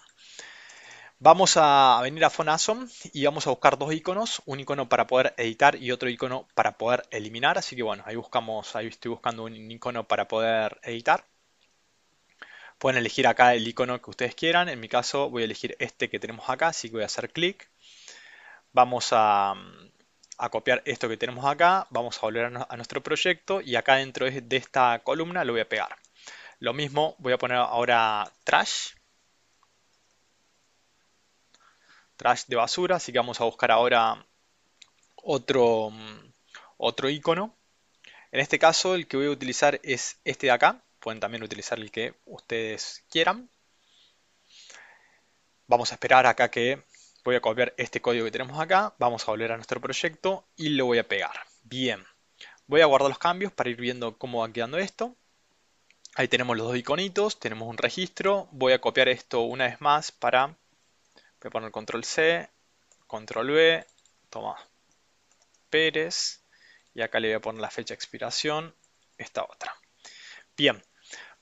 Vamos a venir a Fonasom y vamos a buscar dos iconos, un icono para poder editar y otro icono para poder eliminar. Así que bueno, ahí buscamos, ahí estoy buscando un icono para poder editar. Pueden elegir acá el icono que ustedes quieran. En mi caso voy a elegir este que tenemos acá, así que voy a hacer clic. Vamos a, a copiar esto que tenemos acá, vamos a volver a, nuestro proyecto y acá dentro de, de esta columna lo voy a pegar. Lo mismo voy a poner ahora trash, trash de basura, así que vamos a buscar ahora otro, mm, otro icono. En este caso el que voy a utilizar es este de acá, pueden también utilizar el que ustedes quieran. Vamos a esperar acá que voy a copiar este código que tenemos acá, vamos a volver a nuestro proyecto y lo voy a pegar. Bien, voy a guardar los cambios para ir viendo cómo va quedando esto. Ahí tenemos los dos iconitos, tenemos un registro, voy a copiar esto una vez más para, voy a poner control C, control V, toma, Pérez, y acá le voy a poner la fecha de expiración, esta otra. Bien,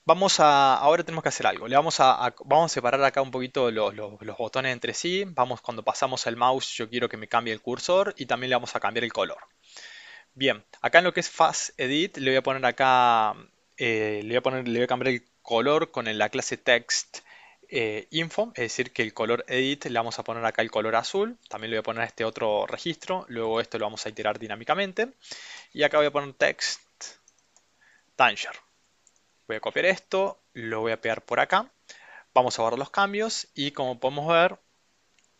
Vamos a, ahora tenemos que hacer algo. Le vamos a, vamos a separar acá un poquito los, botones entre sí. Vamos, cuando pasamos el mouse, yo quiero que me cambie el cursor y también le vamos a cambiar el color. Bien, acá en lo que es Fast Edit, le voy a poner acá, eh, le, voy a poner, le voy a cambiar el color con la clase Text eh, Info, es decir, que el color Edit le vamos a poner acá el color azul. También le voy a poner este otro registro. Luego esto lo vamos a iterar dinámicamente. Y acá voy a poner Text Tanger. Voy a copiar esto, lo voy a pegar por acá. Vamos a ver los cambios y como podemos ver,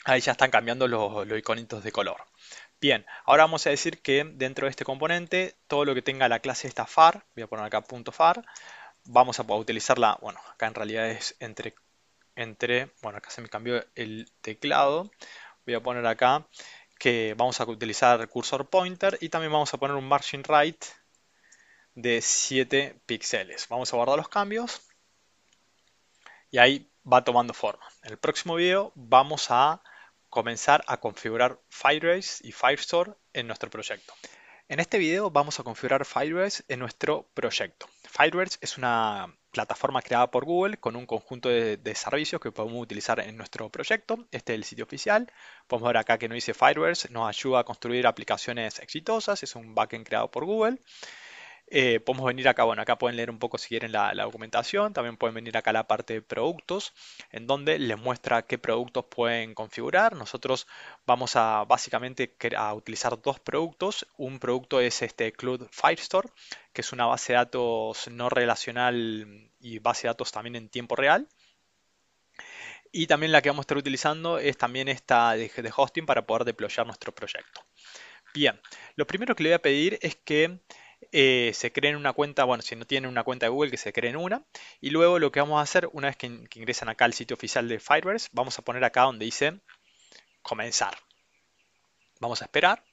ahí ya están cambiando los, iconitos de color. Bien, ahora vamos a decir que dentro de este componente, todo lo que tenga la clase esta far, voy a poner acá punto .far, vamos a poder utilizarla, bueno, acá en realidad es entre, entre, bueno, acá se me cambió el teclado, voy a poner acá que vamos a utilizar cursor pointer y también vamos a poner un margin right de 7 píxeles. Vamos a guardar los cambios y ahí va tomando forma. En el próximo video vamos a comenzar a configurar Firebase y Firestore en nuestro proyecto. En este video vamos a configurar Firebase en nuestro proyecto. Firebase es una plataforma creada por Google con un conjunto de, servicios que podemos utilizar en nuestro proyecto. Este es el sitio oficial. Podemos ver acá que nos dice Firebase, nos ayuda a construir aplicaciones exitosas. Es un backend creado por Google. Eh, podemos venir acá, bueno, acá pueden leer un poco si quieren la, documentación, también pueden venir acá a la parte de productos, en donde les muestra qué productos pueden configurar. Nosotros vamos a básicamente a utilizar dos productos. Un producto es este Cloud Firestore, que es una base de datos no relacional y base de datos también en tiempo real. Y también la que vamos a estar utilizando es también esta de, de hosting para poder deployar nuestro proyecto. Bien, lo primero que le voy a pedir es que se eh, se creen una cuenta, bueno, si no tienen una cuenta de Google, que se creen una. Y luego lo que vamos a hacer, una vez que, ingresan acá al sitio oficial de Firebase, vamos a poner acá donde dice comenzar. Vamos a esperar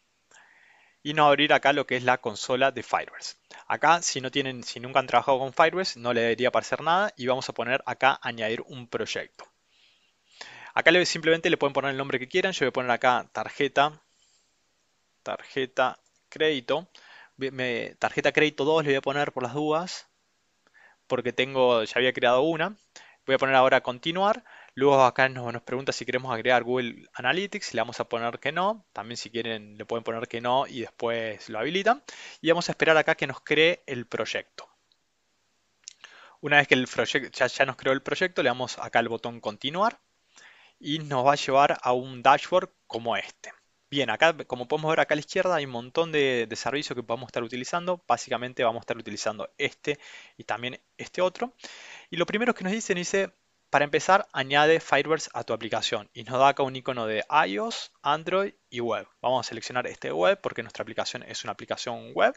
y nos va a abrir acá lo que es la consola de Firebase. Acá, si no tienen, si nunca han trabajado con Firebase, no le debería aparecer nada y vamos a poner acá añadir un proyecto. Acá simplemente le pueden poner el nombre que quieran. Yo voy a poner acá tarjeta, tarjeta crédito tarjeta crédito 2 le voy a poner por las dudas, porque tengo, ya había creado una. Voy a poner ahora continuar. Luego acá nos, pregunta si queremos agregar Google Analytics, le vamos a poner que no. También si quieren le pueden poner que no y después lo habilitan. Y vamos a esperar acá que nos cree el proyecto. Una vez que el proyecto ya, ya nos creó el proyecto, le damos acá el botón continuar y nos va a llevar a un dashboard como este. Bien, acá como podemos ver acá a la izquierda hay un montón de, servicios que podemos estar utilizando. Básicamente vamos a estar utilizando este y también este otro. Y lo primero que nos dicen dice, para empezar añade Firebirds a tu aplicación y nos da acá un icono de iOS, Android y web. Vamos a seleccionar este web porque nuestra aplicación es una aplicación web.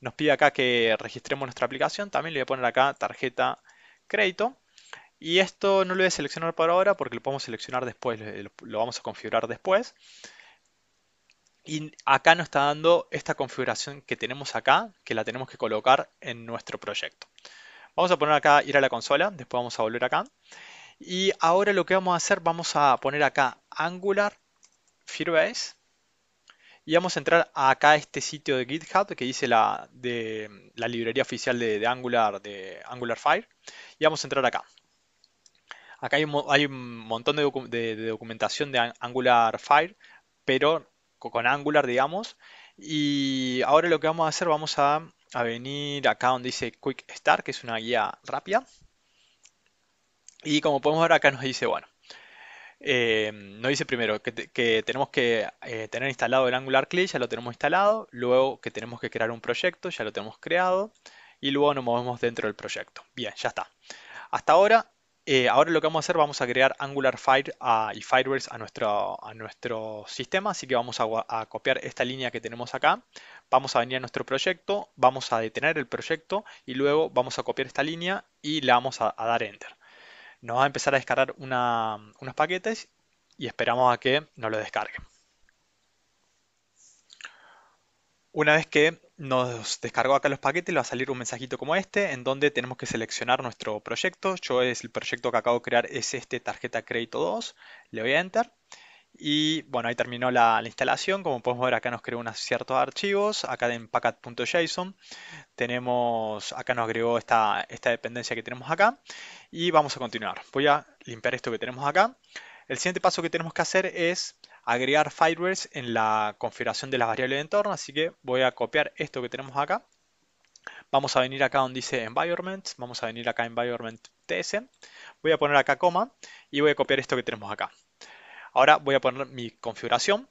Nos pide acá que registremos nuestra aplicación. También le voy a poner acá tarjeta crédito. Y esto no lo voy a seleccionar por ahora porque lo podemos seleccionar después, lo vamos a configurar después. Y acá nos está dando esta configuración que tenemos acá, que la tenemos que colocar en nuestro proyecto. Vamos a poner acá, ir a la consola, después vamos a volver acá. Y ahora lo que vamos a hacer, vamos a poner acá Angular Firebase. Y vamos a entrar acá a este sitio de GitHub que dice la, de, la librería oficial de, Angular, de Angular Fire. Y vamos a entrar acá. Acá hay un, montón de, documentación de Angular Fire, pero con Angular, digamos. Y ahora lo que vamos a hacer, vamos a, venir acá donde dice Quick Start, que es una guía rápida. Y como podemos ver acá nos dice, bueno, eh, nos dice primero que, tenemos que eh, tener instalado el Angular CLI, ya lo tenemos instalado, luego que tenemos que crear un proyecto, ya lo tenemos creado, y luego nos movemos dentro del proyecto. Bien, ya está. Hasta ahora eh, ahora lo que vamos a hacer, vamos a crear Angular Fire y Fireworks a nuestro, sistema, así que vamos a, copiar esta línea que tenemos acá, vamos a venir a nuestro proyecto, vamos a detener el proyecto y luego vamos a copiar esta línea y la vamos a, dar Enter. Nos va a empezar a descargar unos paquetes y esperamos a que nos lo descarguen. Una vez que nos descargó acá los paquetes, le va a salir un mensajito como este, en donde tenemos que seleccionar nuestro proyecto. Yo es el proyecto que acabo de crear, es este tarjeta crédito 2. Le voy a enter. Y bueno, ahí terminó la, instalación. Como podemos ver, acá nos creó unos ciertos archivos. Acá en packet.json tenemos, acá nos agregó esta, esta dependencia que tenemos acá. Y vamos a continuar. Voy a limpiar esto que tenemos acá. El siguiente paso que tenemos que hacer es agregar firewalls en la configuración de las variables de entorno, así que voy a copiar esto que tenemos acá. Vamos a venir acá donde dice environment, vamos a venir acá environment ts, e. voy a poner acá coma y voy a copiar esto que tenemos acá. Ahora voy a poner mi configuración,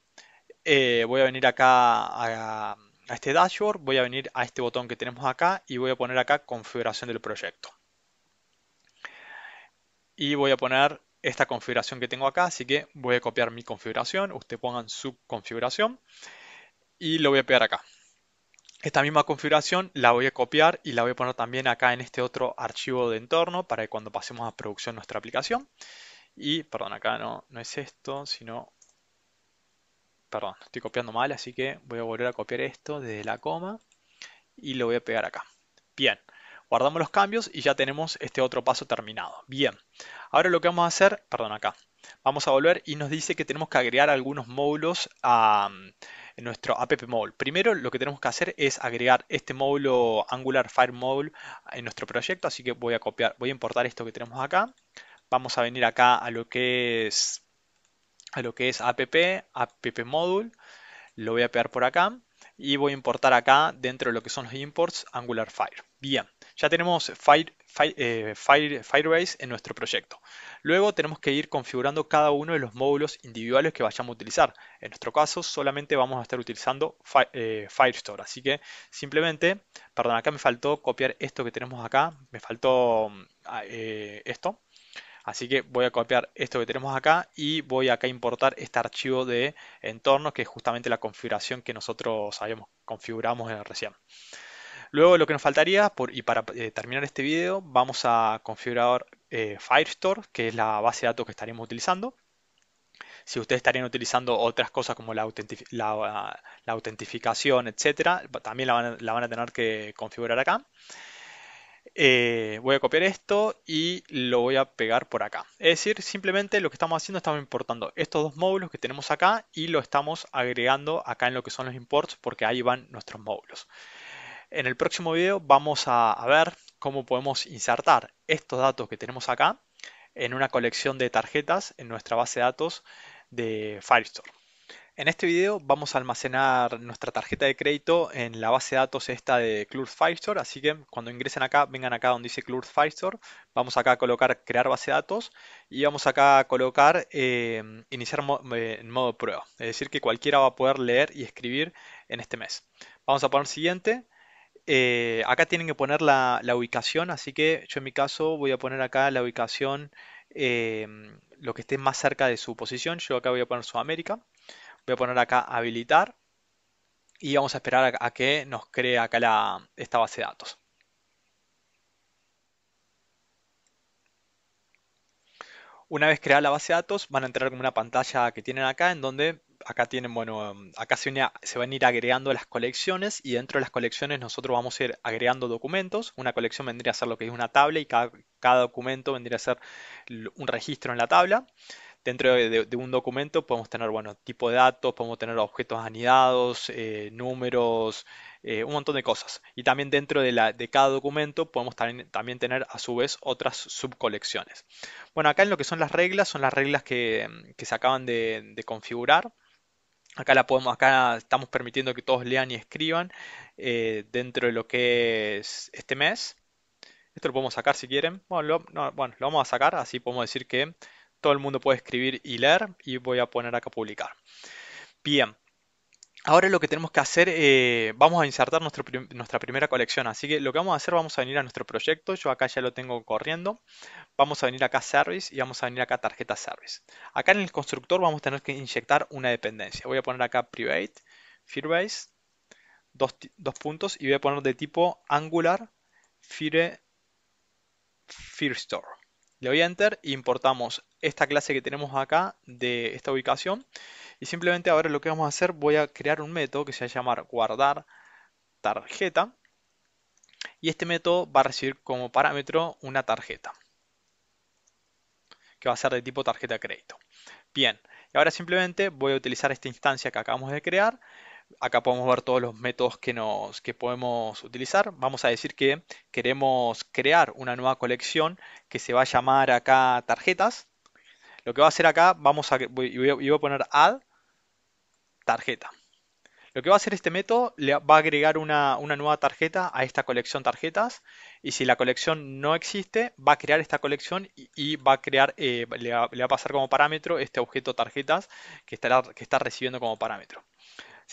eh, voy a venir acá a este dashboard, voy a venir a este botón que tenemos acá y voy a poner acá configuración del proyecto. Y voy a poner esta configuración que tengo acá, así que voy a copiar mi configuración, usted pongan su configuración y lo voy a pegar acá. Esta misma configuración la voy a copiar y la voy a poner también acá en este otro archivo de entorno para que cuando pasemos a producción nuestra aplicación. Y, perdón, acá no, no es esto, sino... Perdón, estoy copiando mal, así que voy a volver a copiar esto desde la coma y lo voy a pegar acá. Bien. Guardamos los cambios y ya tenemos este otro paso terminado. Bien, ahora lo que vamos a hacer, perdón acá, vamos a volver y nos dice que tenemos que agregar algunos módulos a mm, nuestro app module. Primero lo que tenemos que hacer es agregar este módulo Angular Fire Module en nuestro proyecto, así que voy a copiar, voy a importar esto que tenemos acá. Vamos a venir acá a lo que es a lo que es app, app module, lo voy a pegar por acá y voy a importar acá dentro de lo que son los imports Angular Fire. Bien. Ya tenemos eh, Firebase en nuestro proyecto. Luego tenemos que ir configurando cada uno de los módulos individuales que vayamos a utilizar. En nuestro caso solamente vamos a estar utilizando eh, Firestore. Así que simplemente, perdón, acá me faltó copiar esto que tenemos acá. Me faltó mm, ah, eh, esto. Así que voy a copiar esto que tenemos acá y voy acá a importar este archivo de entorno que es justamente la configuración que nosotros habíamos configuramos recién. Luego lo que nos faltaría, y para eh, terminar este video, vamos a configurar eh, Firestore, que es la base de datos que estaríamos utilizando. Si ustedes estarían utilizando otras cosas como la, autentificación, etcétera, también la van, a tener que configurar acá. Eh, voy a copiar esto y lo voy a pegar por acá. Es decir, simplemente lo que estamos haciendo, estamos importando estos dos módulos que tenemos acá y lo estamos agregando acá en lo que son los imports porque ahí van nuestros módulos. En el próximo video vamos a, ver cómo podemos insertar estos datos que tenemos acá en una colección de tarjetas en nuestra base de datos de Firestore. En este video vamos a almacenar nuestra tarjeta de crédito en la base de datos esta de Club Firestore, así que cuando ingresen acá, vengan acá donde dice Club Firestore, vamos acá a colocar crear base de datos y vamos acá a colocar eh, iniciar eh, en modo prueba, es decir que cualquiera va a poder leer y escribir en este mes. Vamos a poner siguiente eh, acá tienen que poner la, ubicación, así que yo en mi caso voy a poner acá la ubicación, em, lo que esté más cerca de su posición. Yo acá voy a poner Sudamérica, voy a poner acá habilitar y vamos a esperar a, que nos cree acá esta base de datos. Una vez creada la base de datos, van a entrar como una pantalla que tienen acá en donde acá tienen, bueno, um, acá se, van a ir agregando las colecciones y dentro de las colecciones nosotros vamos a ir agregando documentos. Una colección vendría a ser lo que es una tabla y cada, documento vendría a ser un registro en la tabla dentro de, un documento podemos tener, bueno, tipo de datos, podemos tener objetos anidados, eh, números, eh, un montón de cosas. Y también dentro de, la, de cada documento podemos también, también, tener a su vez otras subcolecciones. Bueno, acá en lo que son las reglas, son las reglas que, se acaban de configurar. Acá la podemos, acá estamos permitiendo que todos lean y escriban eh, dentro de lo que es este mes. Esto lo podemos sacar si quieren. bueno, lo vamos a sacar, así podemos decir que todo el mundo puede escribir y leer y voy a poner acá publicar. Bien, Ahora lo que tenemos que hacer, eh, vamos a insertar nuestra primera colección. Así que lo que vamos a hacer, vamos a venir a nuestro proyecto. Yo acá ya lo tengo corriendo. Vamos a venir acá Service y vamos a venir acá Tarjeta Service. Acá en el constructor vamos a tener que inyectar una dependencia. Voy a poner acá Private, Firebase, dos, dos puntos y voy a poner de tipo Angular, Fire, Firestore. Le doy a Enter e importamos esta clase que tenemos acá de esta ubicación. Y simplemente ahora lo que vamos a hacer, voy a crear un método que se va a llamar guardar tarjeta. Y este método va a recibir como parámetro una tarjeta. Que va a ser de tipo tarjeta crédito. Bien, y ahora simplemente voy a utilizar esta instancia que acabamos de crear acá podemos ver todos los métodos que, nos, que podemos utilizar. Vamos a decir que queremos crear una nueva colección que se va a llamar acá tarjetas. Lo que va a hacer acá, vamos a, voy, a poner add tarjeta. Lo que va a hacer este método, le va a agregar una, nueva tarjeta a esta colección tarjetas y si la colección no existe, va a crear esta colección y, va a crear, eh, le, va, le, va, a pasar como parámetro este objeto tarjetas que, estará, que está recibiendo como parámetro.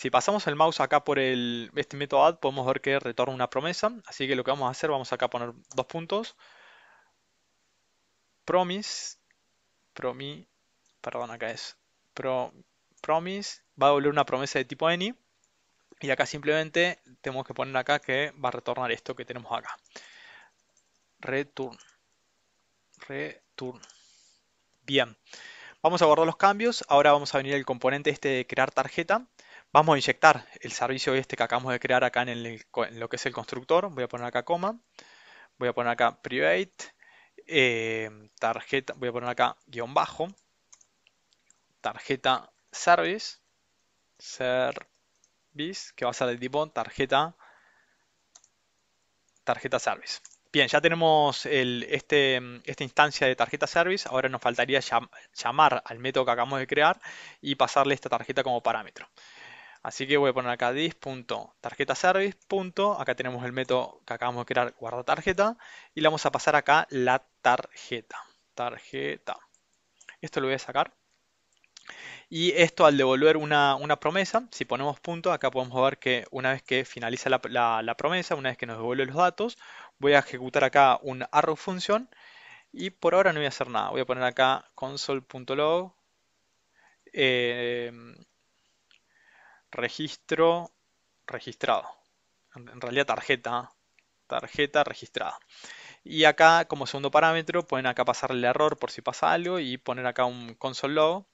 Si pasamos el mouse acá por el, este método add, podemos ver que retorna una promesa. Así que lo que vamos a hacer, vamos acá a poner dos puntos. Promise, promi, perdón, acá es promise, va a volver una promesa de tipo any. Y acá simplemente tenemos que poner acá que va a retornar esto que tenemos acá. Return. Return. Bien. Vamos a guardar los cambios. Ahora vamos a venir al componente este de crear tarjeta. Vamos a inyectar el servicio este que acabamos de crear acá en, lo que es el constructor. Voy a poner acá coma. Voy a poner acá private. Eh, tarjeta, voy a poner acá guión bajo. Tarjeta service. Service, que va a ser el tipo tarjeta tarjeta service. Bien, ya tenemos este, esta instancia de tarjeta service. Ahora nos faltaría llamar al método que acabamos de crear y pasarle esta tarjeta como parámetro. Así que voy a poner acá dis.tarjetaservice. Acá tenemos el método que acabamos de crear, guardar tarjeta. Y le vamos a pasar acá la tarjeta. Tarjeta. Esto lo voy a sacar. Y esto al devolver una, promesa, si ponemos punto, acá podemos ver que una vez que finaliza la, promesa, una vez que nos devuelve los datos, voy a ejecutar acá un arrow función y por ahora no voy a hacer nada. Voy a poner acá console.log eh, registro registrado. En realidad tarjeta, tarjeta registrada. Y acá como segundo parámetro pueden acá pasarle el error por si pasa algo y poner acá un console log.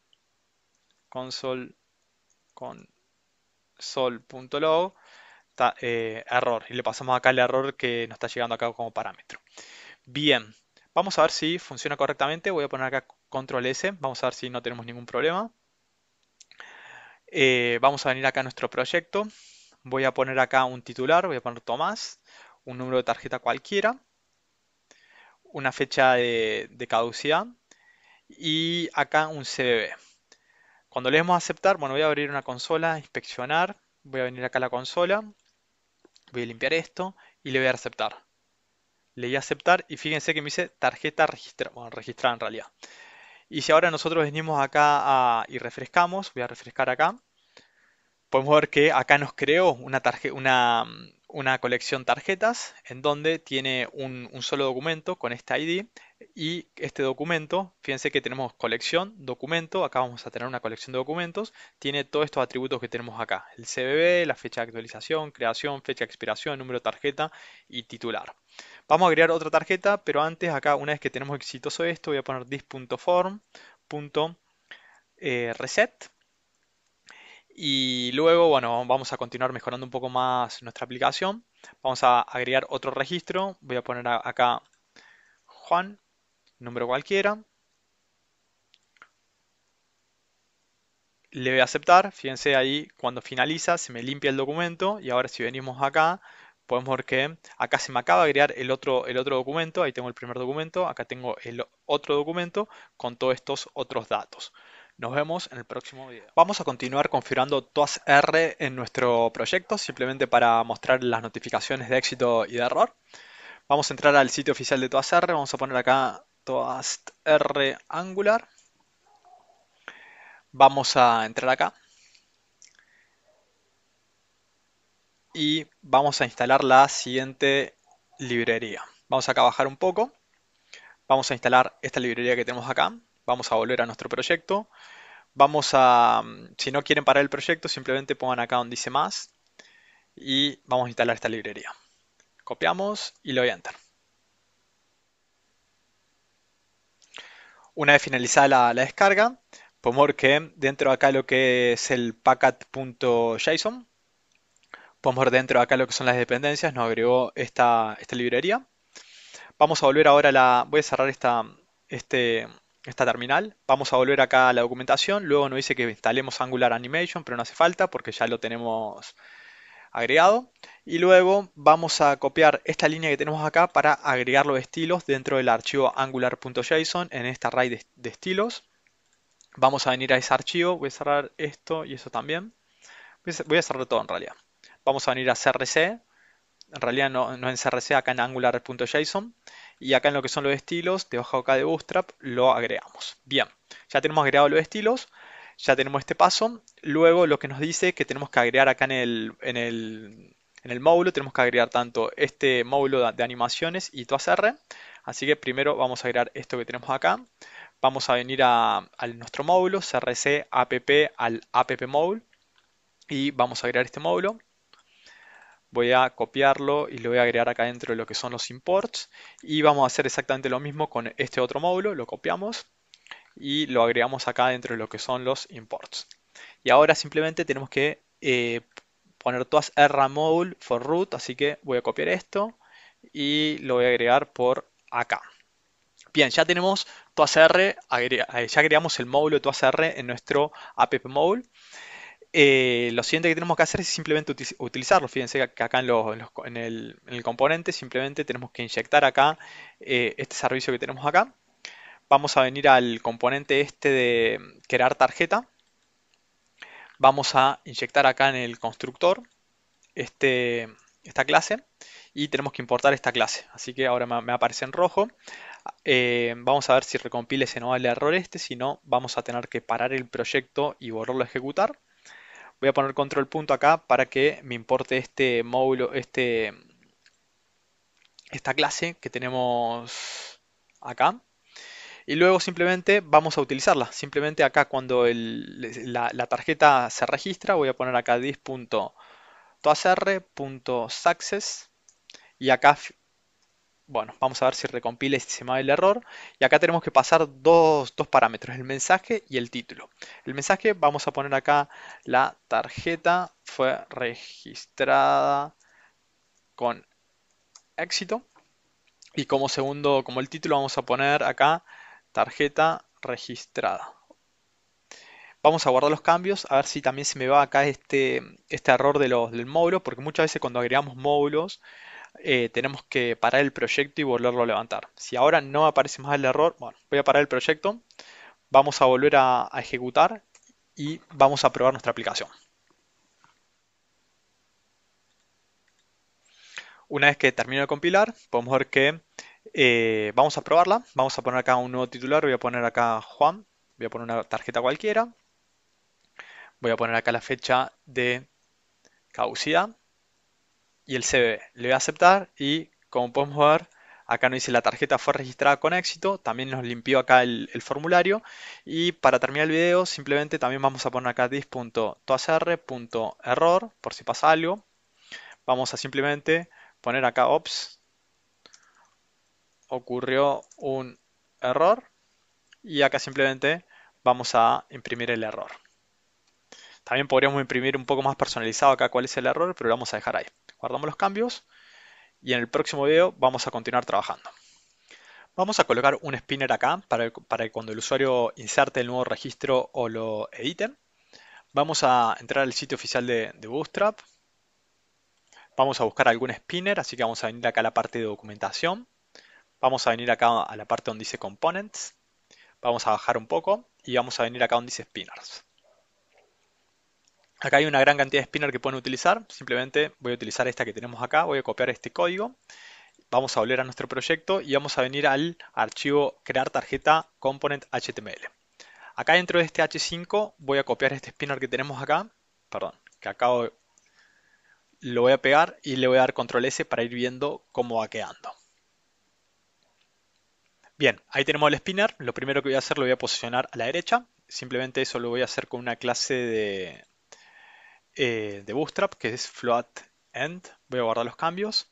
Console con punto eh, error y le pasamos acá el error que nos está llegando acá como parámetro. Bien, vamos a ver si funciona correctamente. Voy a poner acá control S. Vamos a ver si no tenemos ningún problema. Eh, vamos a venir acá a nuestro proyecto. Voy a poner acá un titular, voy a poner Tomás, un número de tarjeta cualquiera, una fecha de, caducidad y acá un CBB. Cuando le a aceptar, bueno, voy a abrir una consola, inspeccionar, voy a venir acá a la consola, voy a limpiar esto y le voy a aceptar. Leí a aceptar y fíjense que me dice tarjeta registrada, bueno, registrada en realidad. Y si ahora nosotros venimos acá a, y refrescamos, voy a refrescar acá, podemos ver que acá nos creó una, una, colección tarjetas en donde tiene un, solo documento con esta ID y este documento, fíjense que tenemos colección, documento, acá vamos a tener una colección de documentos, tiene todos estos atributos que tenemos acá, el CBB, la fecha de actualización, creación, fecha de expiración, número de tarjeta y titular. Vamos a agregar otra tarjeta, pero antes acá, una vez que tenemos exitoso esto, voy a poner this.form.reset. Eh, y luego, bueno, vamos a continuar mejorando un poco más nuestra aplicación. Vamos a agregar otro registro. Voy a poner acá Juan, número cualquiera. Le voy a aceptar. Fíjense ahí, cuando finaliza, se me limpia el documento. Y ahora si venimos acá, podemos ver que acá se me acaba de crear el otro, el otro documento, ahí tengo el primer documento, acá tengo el otro documento con todos estos otros datos. Nos vemos en el próximo video. Vamos a continuar configurando ToastR en nuestro proyecto, simplemente para mostrar las notificaciones de éxito y de error. Vamos a entrar al sitio oficial de ToastR. vamos a poner acá ToastR Angular. Vamos a entrar acá. y vamos a instalar la siguiente librería. Vamos acá a bajar un poco. Vamos a instalar esta librería que tenemos acá. Vamos a volver a nuestro proyecto. Vamos a, mm, si no quieren parar el proyecto, simplemente pongan acá donde dice más. Y vamos a instalar esta librería. Copiamos y le doy a Enter. Una vez finalizada la, descarga, podemos ver que dentro de acá lo que es el packet.json, Podemos ver dentro de acá lo que son las dependencias, nos agregó esta, esta librería. Vamos a volver ahora a la... Voy a cerrar esta, este, esta terminal. Vamos a volver acá a la documentación. Luego nos dice que instalemos Angular Animation, pero no hace falta porque ya lo tenemos agregado. Y luego vamos a copiar esta línea que tenemos acá para agregar los estilos dentro del archivo angular.json en esta array de, estilos. Vamos a venir a ese archivo. Voy a cerrar esto y eso también. Voy a cerrar todo en realidad vamos a venir a CRC, en realidad no, no en CRC, acá en angular.json, y acá en lo que son los estilos, debajo acá de Bootstrap, lo agregamos. Bien, ya tenemos agregados los estilos, ya tenemos este paso, luego lo que nos dice que tenemos que agregar acá en el, en el, en el módulo, tenemos que agregar tanto este módulo de animaciones y R. así que primero vamos a agregar esto que tenemos acá, vamos a venir a, nuestro módulo, CRC app al app módulo, y vamos a agregar este módulo, voy a copiarlo y lo voy a agregar acá dentro de lo que son los imports y vamos a hacer exactamente lo mismo con este otro módulo, lo copiamos y lo agregamos acá dentro de lo que son los imports. Y ahora simplemente tenemos que eh, poner todas module for root, así que voy a copiar esto y lo voy a agregar por acá. Bien, ya tenemos toAsR, eh, ya agregamos el módulo toAsR en nuestro app eh, lo siguiente que tenemos que hacer es simplemente utilizarlo. Fíjense que acá en, el, componente simplemente tenemos que inyectar acá eh, este servicio que tenemos acá. Vamos a venir al componente este de crear tarjeta. Vamos a inyectar acá en el constructor este, esta clase y tenemos que importar esta clase. Así que ahora me, aparece en rojo. Eh, vamos a ver si recompile, ese nuevo error este. Si no, vamos a tener que parar el proyecto y volverlo a ejecutar. Voy a poner control punto acá para que me importe este módulo, este, esta clase que tenemos acá. Y luego simplemente vamos a utilizarla. Simplemente acá cuando la, tarjeta se registra, voy a poner acá dis.toacr.saccess y acá bueno, vamos a ver si recompila y se me va el error. Y acá tenemos que pasar dos, parámetros, el mensaje y el título. El mensaje, vamos a poner acá la tarjeta fue registrada con éxito. Y como segundo, como el título, vamos a poner acá tarjeta registrada. Vamos a guardar los cambios, a ver si también se me va acá este, este error de los, del módulo, porque muchas veces cuando agregamos módulos eh, tenemos que parar el proyecto y volverlo a levantar. Si ahora no aparece más el error, bueno, voy a parar el proyecto, vamos a volver a, ejecutar y vamos a probar nuestra aplicación. Una vez que termino de compilar, podemos ver que eh, vamos a probarla. Vamos a poner acá un nuevo titular, voy a poner acá Juan, voy a poner una tarjeta cualquiera. Voy a poner acá la fecha de caducidad y el cb Le voy a aceptar y como podemos ver, acá nos dice la tarjeta fue registrada con éxito, también nos limpió acá el, el formulario y para terminar el video simplemente también vamos a poner acá dis.toacr.error por si pasa algo. Vamos a simplemente poner acá ops, ocurrió un error y acá simplemente vamos a imprimir el error. También podríamos imprimir un poco más personalizado acá cuál es el error, pero lo vamos a dejar ahí. Guardamos los cambios y en el próximo video vamos a continuar trabajando. Vamos a colocar un spinner acá para, que cuando el usuario inserte el nuevo registro o lo edite. Vamos a entrar al sitio oficial de, de Bootstrap. Vamos a buscar algún spinner, así que vamos a venir acá a la parte de documentación. Vamos a venir acá a la parte donde dice Components. Vamos a bajar un poco y vamos a venir acá donde dice Spinners. Acá hay una gran cantidad de spinner que pueden utilizar. Simplemente voy a utilizar esta que tenemos acá. Voy a copiar este código. Vamos a volver a nuestro proyecto y vamos a venir al archivo crear tarjeta component HTML. Acá dentro de este H5 voy a copiar este spinner que tenemos acá. Perdón, que acabo Lo voy a pegar y le voy a dar control S para ir viendo cómo va quedando. Bien, ahí tenemos el spinner. Lo primero que voy a hacer lo voy a posicionar a la derecha. Simplemente eso lo voy a hacer con una clase de, eh, de Bootstrap, que es float end. Voy a guardar los cambios.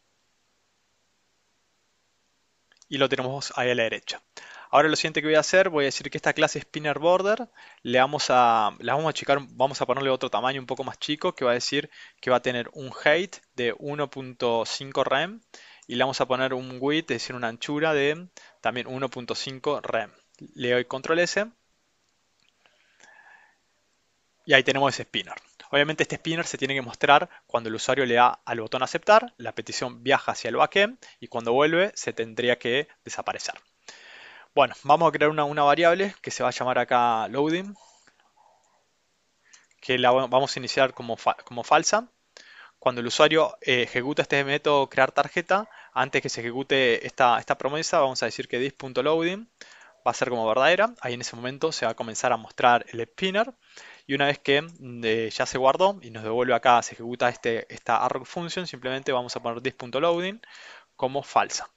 Y lo tenemos ahí a la derecha. Ahora lo siguiente que voy a hacer, voy a decir que esta clase Spinner Border le vamos a, la vamos a achicar, vamos a ponerle otro tamaño un poco más chico, que va a decir que va a tener un height de 1.5 rem y le vamos a poner un width, es decir, una anchura de también 1.5 rem. Le doy control S y ahí tenemos ese spinner. Obviamente este spinner se tiene que mostrar cuando el usuario le da al botón aceptar, la petición viaja hacia el backend y cuando vuelve se tendría que desaparecer. Bueno, vamos a crear una, variable que se va a llamar acá loading, que la vamos a iniciar como, como falsa. Cuando el usuario eh, ejecuta este método crear tarjeta, antes que se ejecute esta, esta promesa, vamos a decir que this.loading va a ser como verdadera. Ahí en ese momento se va a comenzar a mostrar el spinner y una vez que eh, ya se guardó y nos devuelve acá, se ejecuta este, esta arrow function, simplemente vamos a poner this.loading como falsa.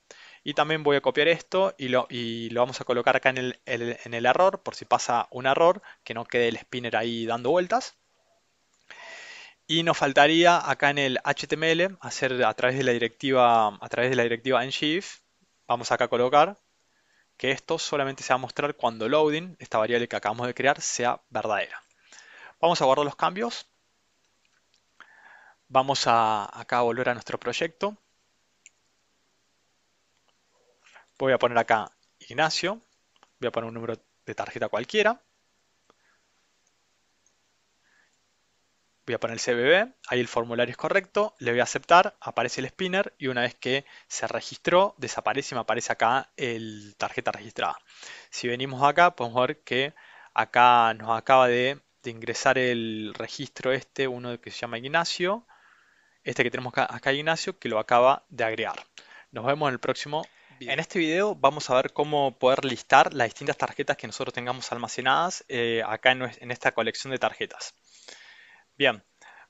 Y también voy a copiar esto y lo, y lo vamos a colocar acá en el, en el error, por si pasa un error, que no quede el spinner ahí dando vueltas. Y nos faltaría acá en el HTML hacer a través de la directiva, a través de la directiva vamos acá a colocar que esto solamente se va a mostrar cuando loading, esta variable que acabamos de crear, sea verdadera. Vamos a guardar los cambios. Vamos a acá a volver a nuestro proyecto. Voy a poner acá Ignacio. Voy a poner un número de tarjeta cualquiera. voy a poner el CBB, ahí el formulario es correcto, le voy a aceptar, aparece el spinner y una vez que se registró, desaparece y me aparece acá el tarjeta registrada. Si venimos acá, podemos ver que acá nos acaba de de ingresar el registro este, uno que se llama Ignacio, este que tenemos acá, Ignacio, que lo acaba de agregar. Nos vemos en el próximo En este video vamos a ver cómo poder listar las distintas tarjetas que nosotros tengamos almacenadas eh, acá en, esta colección de tarjetas. Bien,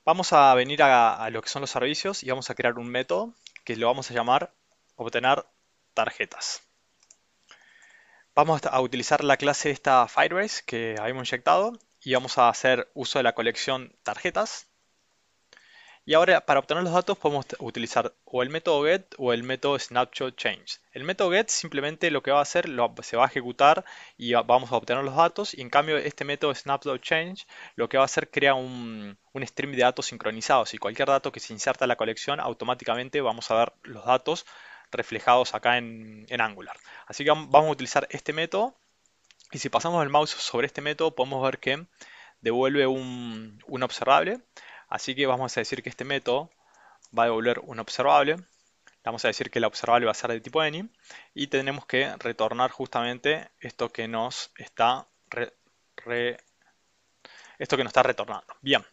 vamos a venir a, a, lo que son los servicios y vamos a crear un método que lo vamos a llamar obtener tarjetas. Vamos a utilizar la clase esta Firebase que habíamos inyectado y vamos a hacer uso de la colección tarjetas. Y ahora para obtener los datos podemos utilizar o el método get o el método snapshot change. El método get simplemente lo que va a hacer lo, se va a ejecutar y vamos a obtener los datos y en cambio este método snapshot change lo que va a hacer crea un, un stream de datos sincronizados y cualquier dato que se inserta en la colección automáticamente vamos a ver los datos reflejados acá en, en Angular. Así que vamos a utilizar este método y si pasamos el mouse sobre este método, podemos ver que devuelve un, observable. Así que vamos a decir que este método va a devolver un observable. Vamos a decir que el observable va a ser de tipo any. Y tenemos que retornar justamente esto que nos está, esto que nos está retornando. Bien.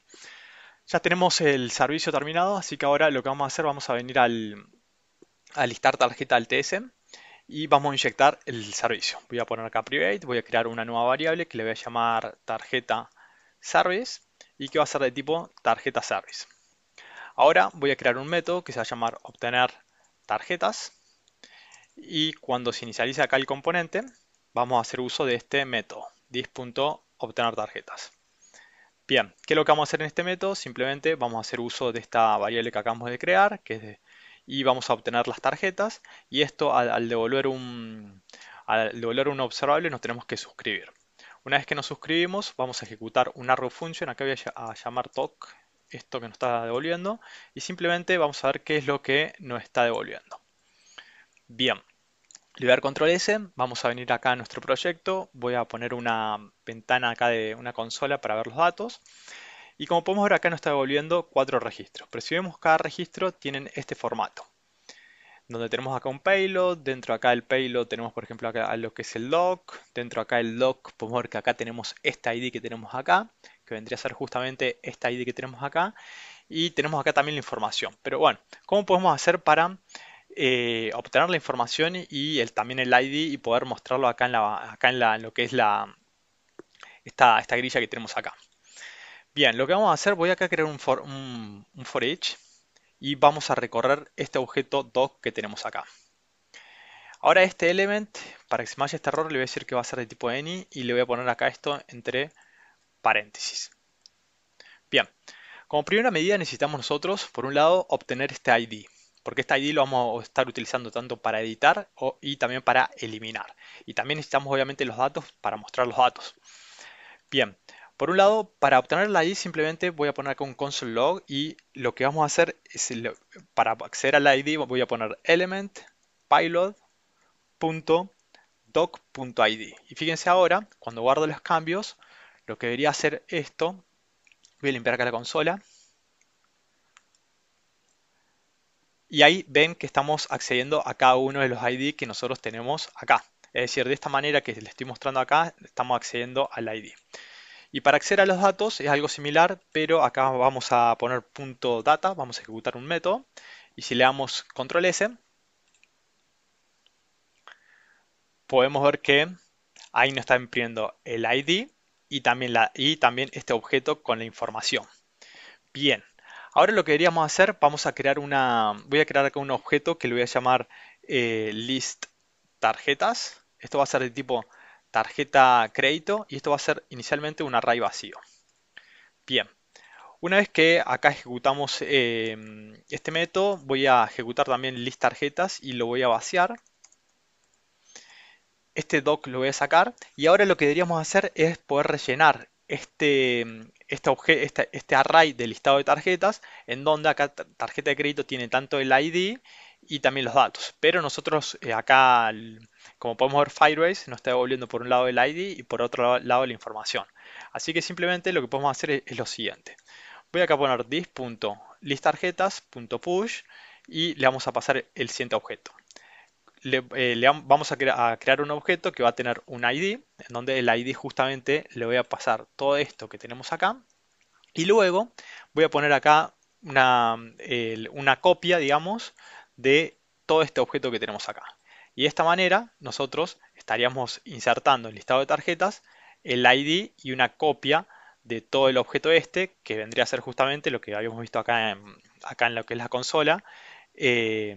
Ya tenemos el servicio terminado, así que ahora lo que vamos a hacer, vamos a venir al, a listar tarjeta al TS y vamos a inyectar el servicio. Voy a poner acá private, voy a crear una nueva variable que le voy a llamar tarjeta service y que va a ser de tipo tarjeta service. Ahora voy a crear un método que se va a llamar obtener tarjetas y cuando se inicialice acá el componente vamos a hacer uso de este método obtener tarjetas. Bien, ¿qué es lo que vamos a hacer en este método? Simplemente vamos a hacer uso de esta variable que acabamos de crear, que es de y vamos a obtener las tarjetas y esto al, devolver un, al devolver un observable nos tenemos que suscribir. Una vez que nos suscribimos vamos a ejecutar un arrow function, acá voy a llamar TOC esto que nos está devolviendo y simplemente vamos a ver qué es lo que nos está devolviendo. Bien, le control S, vamos a venir acá a nuestro proyecto, voy a poner una ventana acá de una consola para ver los datos y como podemos ver acá nos está devolviendo cuatro registros. Pero si vemos cada registro tienen este formato. Donde tenemos acá un payload, dentro acá del payload tenemos por ejemplo acá lo que es el log, dentro acá el log podemos ver que acá tenemos esta ID que tenemos acá, que vendría a ser justamente esta ID que tenemos acá, y tenemos acá también la información. Pero bueno, ¿cómo podemos hacer para eh, obtener la información y también el ID y poder mostrarlo acá en, la, en, la, lo que es la, esta grilla que tenemos acá? Bien, lo que vamos a hacer, voy acá a crear un for, un, each y vamos a recorrer este objeto doc que tenemos acá. Ahora este element, para que se me haya este error, le voy a decir que va a ser de tipo any y le voy a poner acá esto entre paréntesis. Bien, como primera medida necesitamos nosotros, por un lado, obtener este ID, porque este ID lo vamos a estar utilizando tanto para editar y también para eliminar. Y también necesitamos obviamente los datos para mostrar los datos. Bien, por un lado, para obtener la ID simplemente voy a poner acá un console log y lo que vamos a hacer es, para acceder al ID voy a poner element Y fíjense ahora, cuando guardo los cambios, lo que debería hacer esto, voy a limpiar acá la consola, y ahí ven que estamos accediendo a cada uno de los ID que nosotros tenemos acá. Es decir, de esta manera que les estoy mostrando acá, estamos accediendo al ID. Y para acceder a los datos es algo similar, pero acá vamos a poner punto .data, vamos a ejecutar un método. Y si le damos control S, podemos ver que ahí nos está imprimiendo el ID y también, este objeto con la información. Bien, ahora lo que queríamos hacer, vamos a crear una, voy a crear acá un objeto que le voy a llamar eh, list tarjetas. Esto va a ser de tipo tarjeta crédito y esto va a ser inicialmente un array vacío. Bien, una vez que acá ejecutamos eh, este método, voy a ejecutar también list tarjetas y lo voy a vaciar. Este doc lo voy a sacar y ahora lo que deberíamos hacer es poder rellenar este, este, este, este array de listado de tarjetas en donde acá tarjeta de crédito tiene tanto el ID y también los datos. Pero nosotros eh, acá como podemos ver, Firebase nos está devolviendo por un lado el ID y por otro lado la información. Así que simplemente lo que podemos hacer es, lo siguiente. Voy acá a poner this.listtarjetas.push y le vamos a pasar el siguiente objeto. Le, eh, vamos a, crear un objeto que va a tener un ID, en donde el ID justamente le voy a pasar todo esto que tenemos acá. Y luego voy a poner acá una, una copia, digamos, de todo este objeto que tenemos acá. Y de esta manera nosotros estaríamos insertando en el listado de tarjetas el ID y una copia de todo el objeto este, que vendría a ser justamente lo que habíamos visto acá en, acá en lo que es la consola, eh,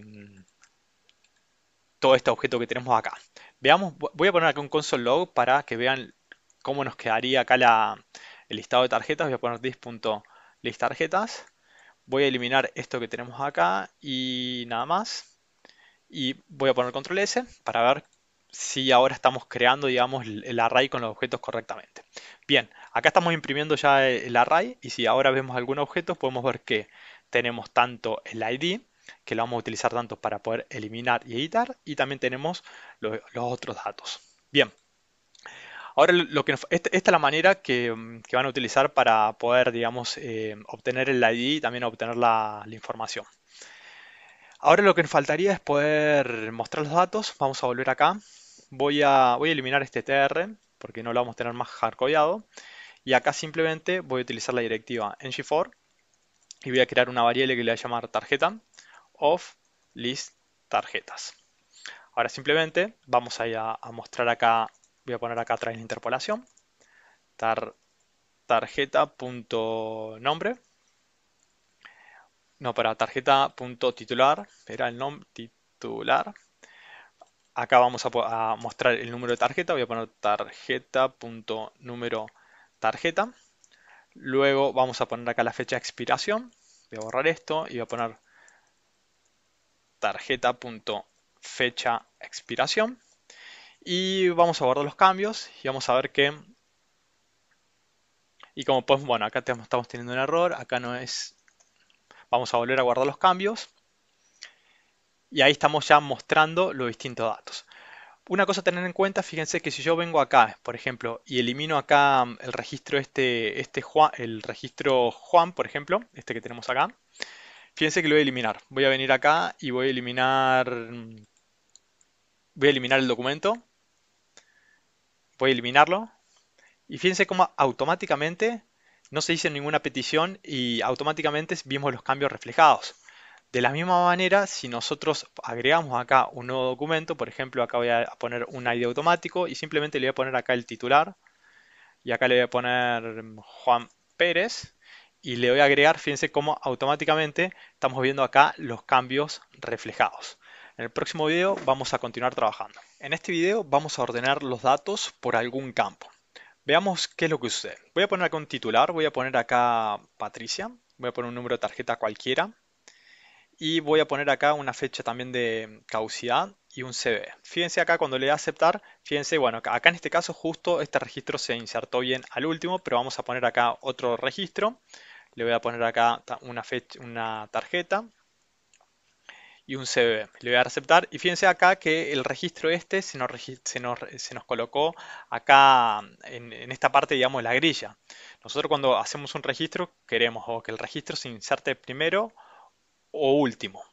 todo este objeto que tenemos acá. Veamos, voy a poner acá un console log para que vean cómo nos quedaría acá el listado de tarjetas. Voy a poner tarjetas Voy a eliminar esto que tenemos acá y nada más y voy a poner control S para ver si ahora estamos creando, digamos, el array con los objetos correctamente. Bien, acá estamos imprimiendo ya el array y si ahora vemos algún objeto podemos ver que tenemos tanto el ID, que lo vamos a utilizar tanto para poder eliminar y editar, y también tenemos los otros datos. Bien, ahora lo que este, esta, es la manera mm, que, van a utilizar para poder, digamos, eh, obtener el ID y también obtener la información. Ahora lo que nos faltaría es poder mostrar los datos. Vamos a volver acá. Voy a, eliminar este tr porque no lo vamos a tener más hardcodeado. Y acá simplemente voy a utilizar la directiva ng4 y voy a crear una variable que le voy a llamar tarjeta of list tarjetas. Ahora simplemente vamos a, mostrar acá, voy a poner acá atrás la interpolación, tar, tarjeta.nombre no, para tarjeta.titular, era el nombre titular. Acá vamos a, mostrar el número de tarjeta, voy a poner número tarjeta. Luego vamos a poner acá la fecha de expiración, voy a borrar esto y voy a poner tarjeta.fecha expiración. Y vamos a guardar los cambios y vamos a ver que... Y como pues, bueno, acá estamos teniendo un error, acá no es Vamos a volver a guardar los cambios. Y ahí estamos ya mostrando los distintos datos. Una cosa a tener en cuenta, fíjense que si yo vengo acá, por ejemplo, y elimino acá mm, el registro este, este Juan, el registro Juan, por ejemplo, este que tenemos acá, fíjense que lo voy a eliminar. Voy a venir acá y voy a eliminar, mm, voy a eliminar el documento. Voy a eliminarlo. Y fíjense cómo automáticamente no se hizo ninguna petición y automáticamente vimos los cambios reflejados. De la misma manera, si nosotros agregamos acá un nuevo documento, por ejemplo, acá voy a poner un ID automático y simplemente le voy a poner acá el titular y acá le voy a poner Juan Pérez y le voy a agregar, fíjense cómo automáticamente estamos viendo acá los cambios reflejados. En el próximo video vamos a continuar trabajando. En este video vamos a ordenar los datos por algún campo. Veamos qué es lo que sucede. Voy a poner acá un titular, voy a poner acá Patricia, voy a poner un número de tarjeta cualquiera y voy a poner acá una fecha también de caducidad y un CV. Fíjense acá cuando le da aceptar, fíjense, bueno, acá en este caso justo este registro se insertó bien al último, pero vamos a poner acá otro registro. Le voy a poner acá una, fecha, una tarjeta y un CBB. Le voy a aceptar y fíjense acá que el registro este se nos, se nos, colocó acá en, esta parte, digamos, la grilla. Nosotros cuando hacemos un registro queremos o que el registro se inserte primero o último.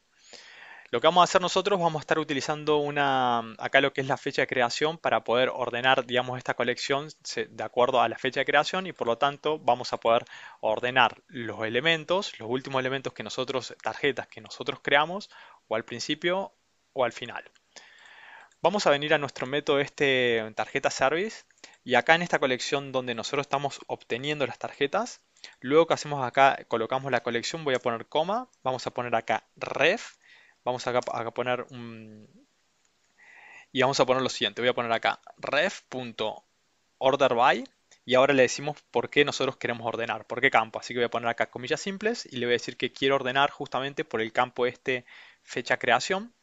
Lo que vamos a hacer nosotros, vamos a estar utilizando una, acá lo que es la fecha de creación para poder ordenar, digamos, esta colección de acuerdo a la fecha de creación y por lo tanto vamos a poder ordenar los elementos, los últimos elementos que nosotros, tarjetas que nosotros creamos, o al principio o al final. Vamos a venir a nuestro método este tarjeta service y acá en esta colección donde nosotros estamos obteniendo las tarjetas, luego que hacemos acá, colocamos la colección, voy a poner coma, vamos a poner acá ref, vamos a poner un... Y vamos a poner lo siguiente, voy a poner acá ref.orderBy y ahora le decimos por qué nosotros queremos ordenar, por qué campo. Así que voy a poner acá comillas simples y le voy a decir que quiero ordenar justamente por el campo este fecha creación.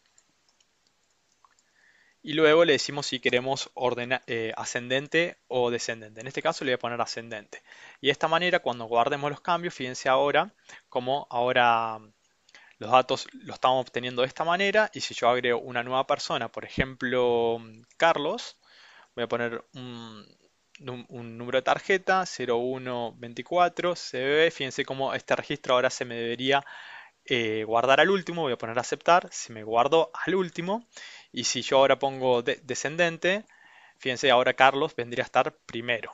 Y luego le decimos si queremos orden eh, ascendente o descendente. En este caso le voy a poner ascendente. Y de esta manera cuando guardemos los cambios, fíjense ahora como ahora mm, los datos los estamos obteniendo de esta manera. Y si yo agrego una nueva persona, por ejemplo mm, Carlos, voy a poner un, número de tarjeta 0124 CBB, Fíjense cómo este registro ahora se me debería eh, guardar al último, voy a poner aceptar, si me guardo al último. Y si yo ahora pongo descendente, fíjense, ahora Carlos vendría a estar primero.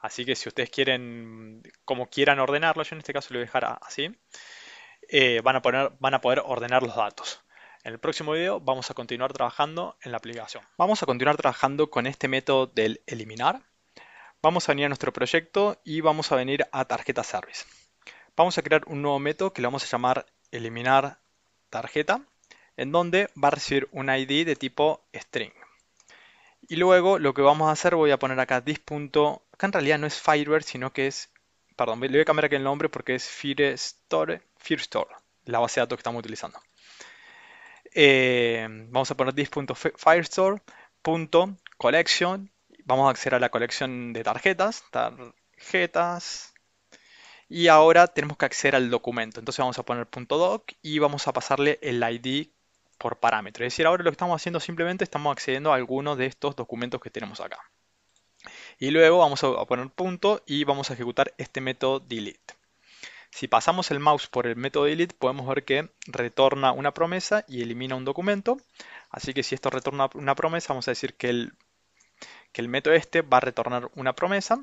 Así que si ustedes quieren, como quieran ordenarlo, yo en este caso lo voy a dejar así, eh, van, a poner, van a poder ordenar los datos. En el próximo video vamos a continuar trabajando en la aplicación. Vamos a continuar trabajando con este método del eliminar. Vamos a venir a nuestro proyecto y vamos a venir a tarjeta service vamos a crear un nuevo método que lo vamos a llamar eliminar tarjeta, en donde va a recibir un ID de tipo string. Y luego lo que vamos a hacer, voy a poner acá this. Acá en realidad no es fireware sino que es, perdón, le voy a cambiar aquí el nombre porque es Firestore, Firestore la base de datos que estamos utilizando. Eh, vamos a poner this.firestore.collection. Vamos a acceder a la colección de tarjetas, tarjetas, y ahora tenemos que acceder al documento. Entonces vamos a poner .doc y vamos a pasarle el ID por parámetro. Es decir, ahora lo que estamos haciendo simplemente estamos accediendo a alguno de estos documentos que tenemos acá. Y luego vamos a poner punto y vamos a ejecutar este método delete. Si pasamos el mouse por el método delete podemos ver que retorna una promesa y elimina un documento. Así que si esto retorna una promesa vamos a decir que el, que el método este va a retornar una promesa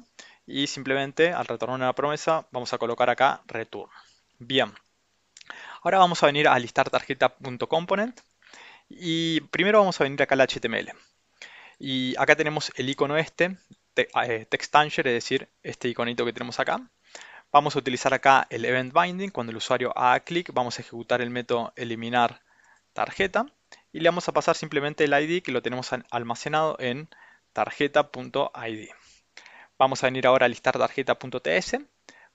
y simplemente al retornar una promesa vamos a colocar acá return. Bien, ahora vamos a venir a listar tarjeta.component y primero vamos a venir acá al HTML. Y acá tenemos el icono este, eh, TextAnger, es decir, este iconito que tenemos acá. Vamos a utilizar acá el event binding. Cuando el usuario haga clic, vamos a ejecutar el método eliminar tarjeta. Y le vamos a pasar simplemente el ID que lo tenemos almacenado en tarjeta.id. Vamos a venir ahora a listar tarjeta.ts.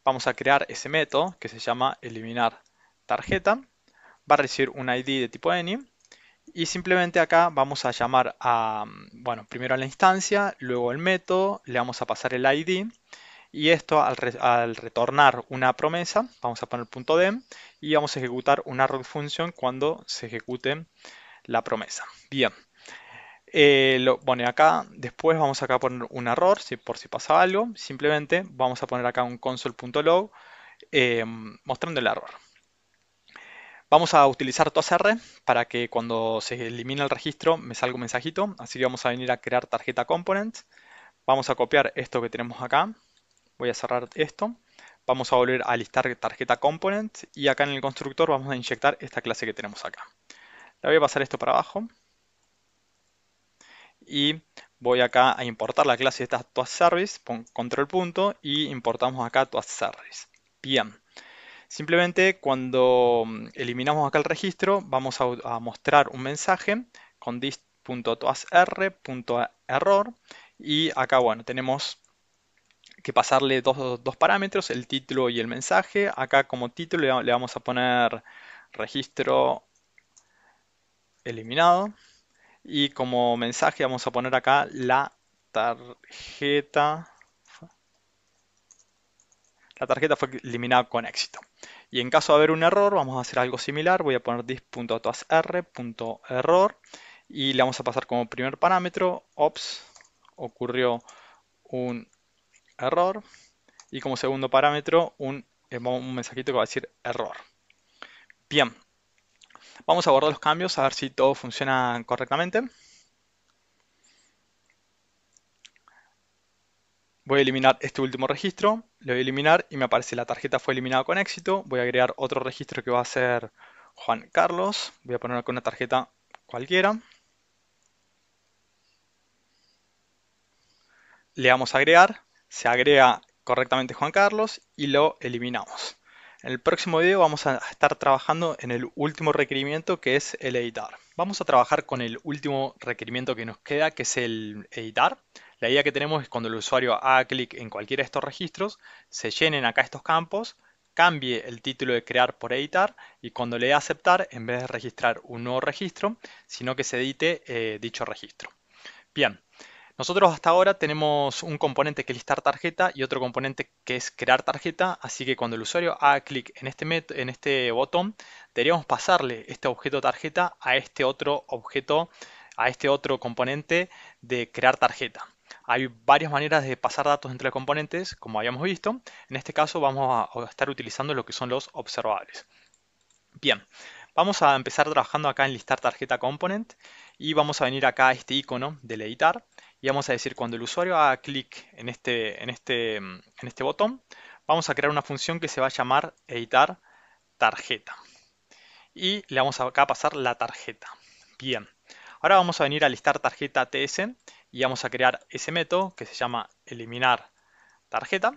Vamos a crear ese método que se llama eliminar tarjeta. Va a recibir un ID de tipo any. Y simplemente acá vamos a llamar a, mm, bueno, primero a la instancia, luego el método, le vamos a pasar el ID. Y esto al, retornar una promesa, vamos a poner punto .dem y vamos a ejecutar una root function cuando se ejecute la promesa. Bien. Eh, lo, pone acá después vamos acá a poner un error si, por si pasa algo. Simplemente vamos a poner acá un console.log eh, mostrando el error. Vamos a utilizar TOSR para que cuando se elimine el registro me salga un mensajito. Así que vamos a venir a crear tarjeta component. Vamos a copiar esto que tenemos acá. Voy a cerrar esto. Vamos a volver a listar tarjeta component y acá en el constructor vamos a inyectar esta clase que tenemos acá. Le voy a pasar esto para abajo y voy acá a importar la clase esta service, pon control punto y importamos acá service. Bien. Simplemente cuando mm, eliminamos acá el registro vamos a, mostrar un mensaje con dist.toasr.error y acá bueno tenemos que pasarle dos, parámetros, el título y el mensaje. Acá como título le vamos a poner registro eliminado. Y como mensaje vamos a poner acá la tarjeta. La tarjeta fue eliminada con éxito. Y en caso de haber un error, vamos a hacer algo similar. Voy a poner error y le vamos a pasar como primer parámetro, ops, ocurrió un error. Y como segundo parámetro, un, un mensajito que va a decir error. Bien, Vamos a guardar los cambios a ver si todo funciona correctamente. Voy a eliminar este último registro, lo voy a eliminar y me aparece la tarjeta fue eliminada con éxito. Voy a agregar otro registro que va a ser Juan Carlos. Voy a poner con una tarjeta cualquiera. Le damos a agregar, se agrega correctamente Juan Carlos y lo eliminamos. En el próximo video vamos a estar trabajando en el último requerimiento que es el editar. Vamos a trabajar con el último requerimiento que nos queda que es el editar. La idea que tenemos es cuando el usuario haga clic en cualquiera de estos registros, se llenen acá estos campos, cambie el título de crear por editar y cuando le dé aceptar, en vez de registrar un nuevo registro, sino que se edite eh, dicho registro. Bien, nosotros hasta ahora tenemos un componente que es listar tarjeta y otro componente que es crear tarjeta, así que cuando el usuario haga clic en este, este botón, deberíamos pasarle este objeto tarjeta a este otro objeto, a este otro componente de crear tarjeta. Hay varias maneras de pasar datos entre componentes, como habíamos visto. En este caso vamos a estar utilizando lo que son los observables. Bien, vamos a empezar trabajando acá en listar tarjeta component y vamos a venir acá a este icono del editar y vamos a decir cuando el usuario haga clic en este, en, este, en este botón, vamos a crear una función que se va a llamar editar tarjeta. Y le vamos acá a pasar la tarjeta. Bien, ahora vamos a venir a listar tarjeta TS y vamos a crear ese método que se llama eliminar tarjeta.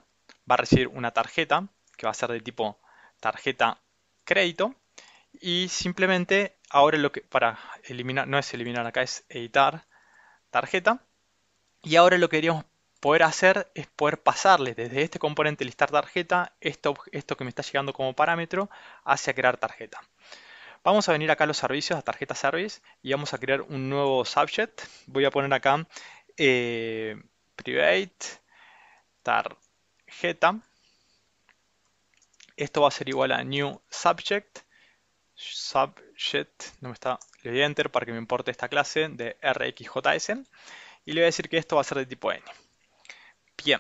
Va a recibir una tarjeta que va a ser de tipo tarjeta crédito y simplemente ahora lo que para eliminar, no es eliminar acá, es editar tarjeta. Y ahora lo que queríamos poder hacer es poder pasarle desde este componente listar tarjeta, esto, esto que me está llegando como parámetro, hacia crear tarjeta. Vamos a venir acá a los servicios, a tarjeta service, y vamos a crear un nuevo subject. Voy a poner acá eh, private tarjeta. Esto va a ser igual a new subject. Subject, no me está, le doy enter para que me importe esta clase de rxjs y le voy a decir que esto va a ser de tipo n. Bien,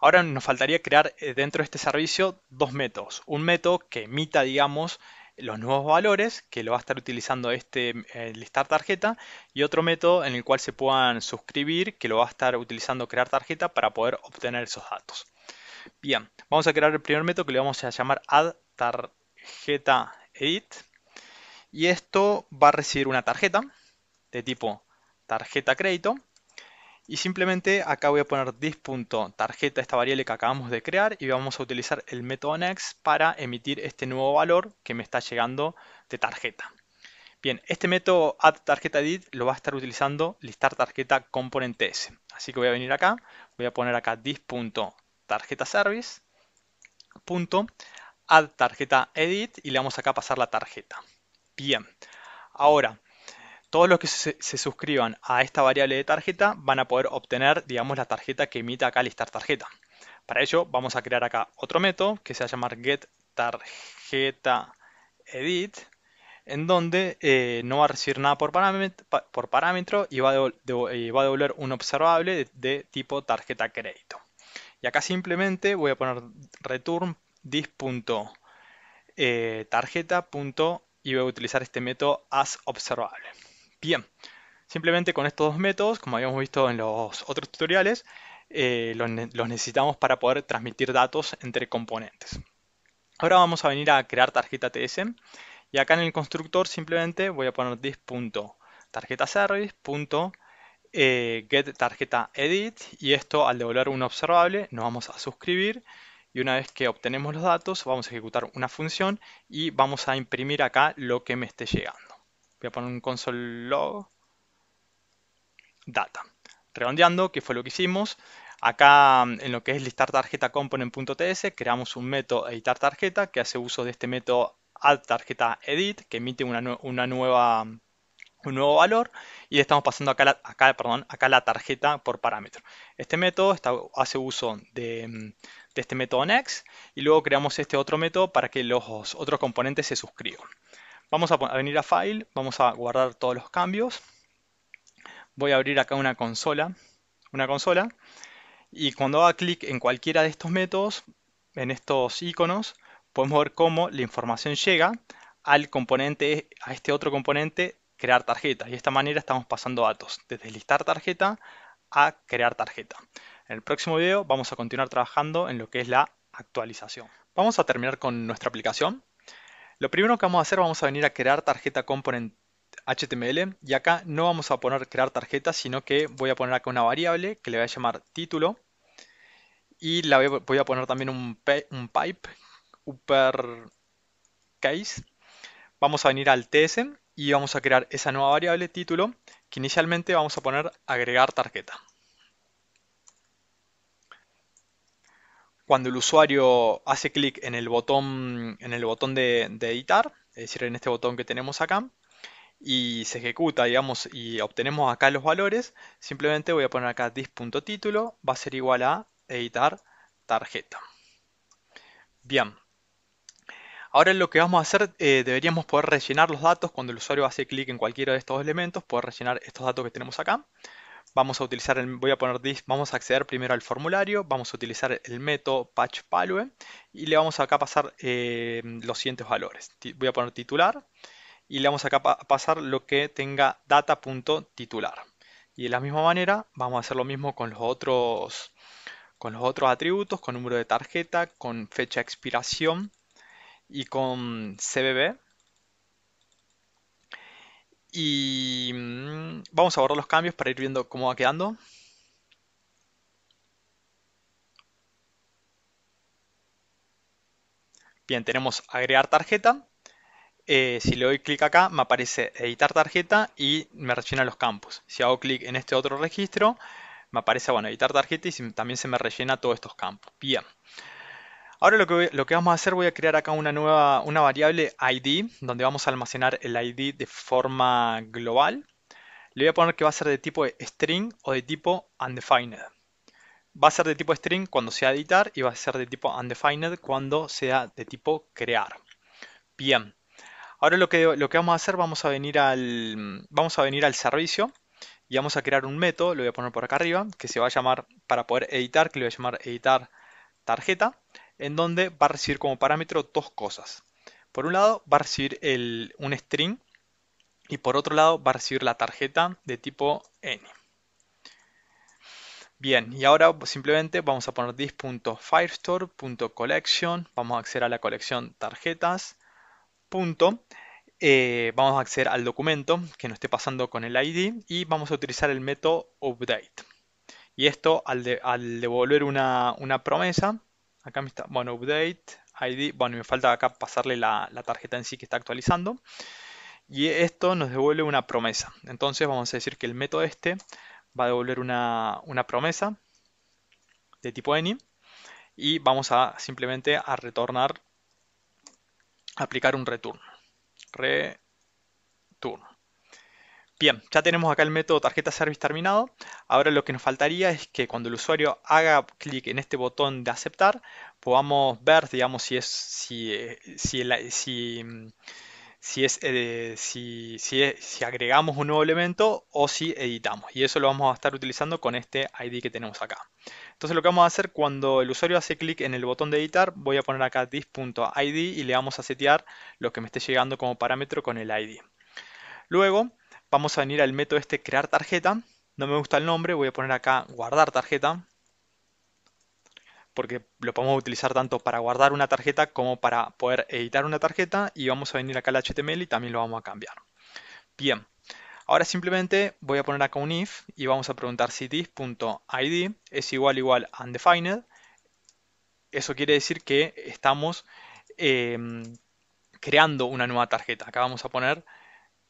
ahora nos faltaría crear eh, dentro de este servicio dos métodos. Un método que emita, digamos, los nuevos valores que lo va a estar utilizando este eh, listar tarjeta y otro método en el cual se puedan suscribir que lo va a estar utilizando crear tarjeta para poder obtener esos datos. Bien, vamos a crear el primer método que le vamos a llamar add tarjeta edit y esto va a recibir una tarjeta de tipo tarjeta crédito y simplemente acá voy a poner this.tarjeta, esta variable que acabamos de crear, y vamos a utilizar el método next para emitir este nuevo valor que me está llegando de tarjeta. Bien, este método addTarjetaEdit lo va a estar utilizando listar tarjeta Así que voy a venir acá, voy a poner acá this.tarjetaservice.addTarjetaEdit y le vamos acá a pasar la tarjeta. Bien, ahora todos los que se, suscriban a esta variable de tarjeta van a poder obtener, digamos, la tarjeta que emita acá listar tarjeta. Para ello vamos a crear acá otro método que se va a llamar getTarjetaEdit, en donde eh, no va a recibir nada por parámetro, y, eh, va a devolver un observable de, tipo tarjeta crédito. Y acá simplemente voy a poner return eh, y voy a utilizar este método as observable. Bien, simplemente con estos dos métodos, como habíamos visto en los otros tutoriales, eh, los, necesitamos para poder transmitir datos entre componentes. Ahora vamos a venir a crear tarjeta TS y acá en el constructor simplemente voy a poner this.tarjetaservice.getTarjetaEdit eh, y esto al devolver un observable nos vamos a suscribir y una vez que obtenemos los datos vamos a ejecutar una función y vamos a imprimir acá lo que me esté llegando voy a poner un console data. Redondeando, que fue lo que hicimos. Acá en lo que es listar tarjeta component.ts creamos un método editar tarjeta que hace uso de este método add tarjeta edit que emite una, nueva un nuevo valor y estamos pasando acá la, perdón, acá la tarjeta por parámetro. Este método hace uso de, este método next y luego creamos este otro método para que los otros componentes se suscriban. Vamos a, venir a File, vamos a guardar todos los cambios. Voy a abrir acá una consola, una consola, y cuando haga clic en cualquiera de estos métodos, en estos iconos, podemos ver cómo la información llega al componente, a este otro componente, crear tarjeta. Y de esta manera estamos pasando datos, desde listar tarjeta a crear tarjeta. En el próximo video vamos a continuar trabajando en lo que es la actualización. Vamos a terminar con nuestra aplicación. Lo primero que vamos a hacer, vamos a venir a crear tarjeta component HTML y acá no vamos a poner crear tarjeta, sino que voy a poner acá una variable que le voy a llamar título y la voy a poner también un, un pipe, upper case. Vamos a venir al ts y vamos a crear esa nueva variable título que inicialmente vamos a poner agregar tarjeta. cuando el usuario hace clic en el botón, en el botón de, editar, es decir, en este botón que tenemos acá, y se ejecuta, digamos, y obtenemos acá los valores, simplemente voy a poner acá dis.título, va a ser igual a editar tarjeta. Bien. Ahora lo que vamos a hacer, eh, deberíamos poder rellenar los datos cuando el usuario hace clic en cualquiera de estos elementos, poder rellenar estos datos que tenemos acá. Vamos a utilizar voy a poner vamos a acceder primero al formulario, vamos a utilizar el método patch y le vamos acá a pasar eh, los siguientes valores. Voy a poner titular y le vamos acá a pasar lo que tenga data.titular. Y de la misma manera vamos a hacer lo mismo con los otros con los otros atributos, con número de tarjeta, con fecha de expiración y con CBB y mm, vamos a borrar los cambios para ir viendo cómo va quedando. Bien, tenemos agregar tarjeta. Eh, si le doy clic acá, me aparece editar tarjeta y me rellena los campos. Si hago clic en este otro registro, me aparece, bueno, editar tarjeta y también se me rellena todos estos campos. Bien. Ahora lo que, vamos a hacer, voy a crear acá una nueva una variable ID, donde vamos a almacenar el ID de forma global. Le voy a poner que va a ser de tipo string o de tipo undefined. Va a ser de tipo string cuando sea editar y va a ser de tipo undefined cuando sea de tipo crear. Bien. Ahora lo que, vamos a hacer, vamos a, venir al, vamos a venir al servicio y vamos a crear un método, lo voy a poner por acá arriba, que se va a llamar, para poder editar, que le voy a llamar editar tarjeta en donde va a recibir como parámetro dos cosas. Por un lado va a recibir un string y por otro lado va a recibir la tarjeta de tipo n. Bien, y ahora simplemente vamos a poner this.firestore.collection, vamos a acceder a la colección tarjetas, punto, eh, vamos a acceder al documento que nos esté pasando con el ID y vamos a utilizar el método update. Y esto al, devolver una, una promesa Acá me está, bueno, update, ID, bueno, me falta acá pasarle la, la tarjeta en sí que está actualizando. Y esto nos devuelve una promesa. Entonces vamos a decir que el método este va a devolver una, promesa de tipo any y vamos a simplemente a retornar, aplicar un return. Bien, ya tenemos acá el método tarjeta service terminado. Ahora lo que nos faltaría es que cuando el usuario haga clic en este botón de aceptar, podamos ver, digamos, si es si si, si, es, eh, si, si agregamos un nuevo elemento o si editamos. Y eso lo vamos a estar utilizando con este ID que tenemos acá. Entonces lo que vamos a hacer cuando el usuario hace clic en el botón de editar, voy a poner acá this.id y le vamos a setear lo que me esté llegando como parámetro con el ID. Luego, vamos a venir al método este crear tarjeta. No me gusta el nombre, voy a poner acá guardar tarjeta. Porque lo podemos utilizar tanto para guardar una tarjeta como para poder editar una tarjeta. Y vamos a venir acá al HTML y también lo vamos a cambiar. Bien, ahora simplemente voy a poner acá un if y vamos a preguntar si this.id es igual igual a undefined. Eso quiere decir que estamos eh, creando una nueva tarjeta. Acá vamos a poner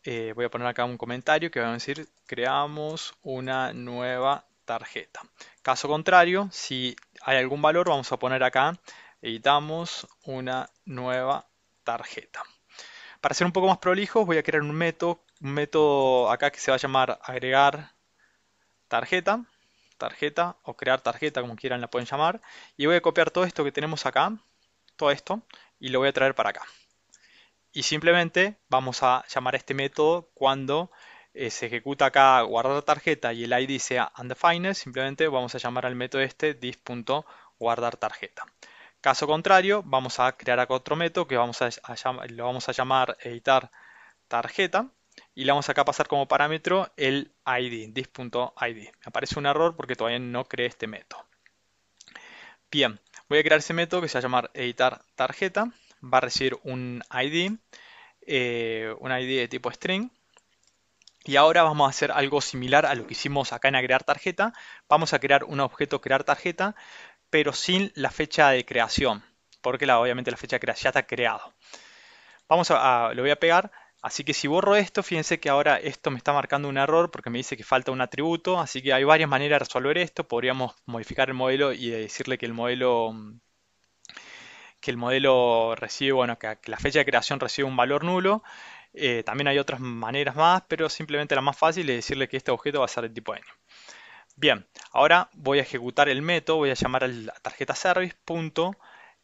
eh, voy a poner acá un comentario que va a decir creamos una nueva tarjeta. Caso contrario, si hay algún valor, vamos a poner acá editamos una nueva tarjeta. Para ser un poco más prolijo, voy a crear un método, un método acá que se va a llamar agregar tarjeta, tarjeta o crear tarjeta, como quieran la pueden llamar. Y voy a copiar todo esto que tenemos acá, todo esto, y lo voy a traer para acá. Y simplemente vamos a llamar a este método cuando eh, se ejecuta acá guardar tarjeta y el ID sea undefined, simplemente vamos a llamar al método este guardar tarjeta. Caso contrario, vamos a crear acá otro método que vamos a, lo vamos a llamar editar tarjeta y le vamos acá a pasar como parámetro el ID, this.id. Me aparece un error porque todavía no creé este método. Bien, voy a crear ese método que se va a llamar editar tarjeta va a recibir un ID, eh, un ID de tipo string. Y ahora vamos a hacer algo similar a lo que hicimos acá en agregar tarjeta. Vamos a crear un objeto crear tarjeta, pero sin la fecha de creación, porque la, obviamente la fecha de creación ya está creado. Vamos a, lo voy a pegar. Así que si borro esto, fíjense que ahora esto me está marcando un error porque me dice que falta un atributo. Así que hay varias maneras de resolver esto. Podríamos modificar el modelo y decirle que el modelo mm, que el modelo recibe, bueno, que, la fecha de creación recibe un valor nulo. Eh, también hay otras maneras más, pero simplemente la más fácil es decirle que este objeto va a ser de tipo n. Bien, ahora voy a ejecutar el método, voy a llamar a la tarjeta service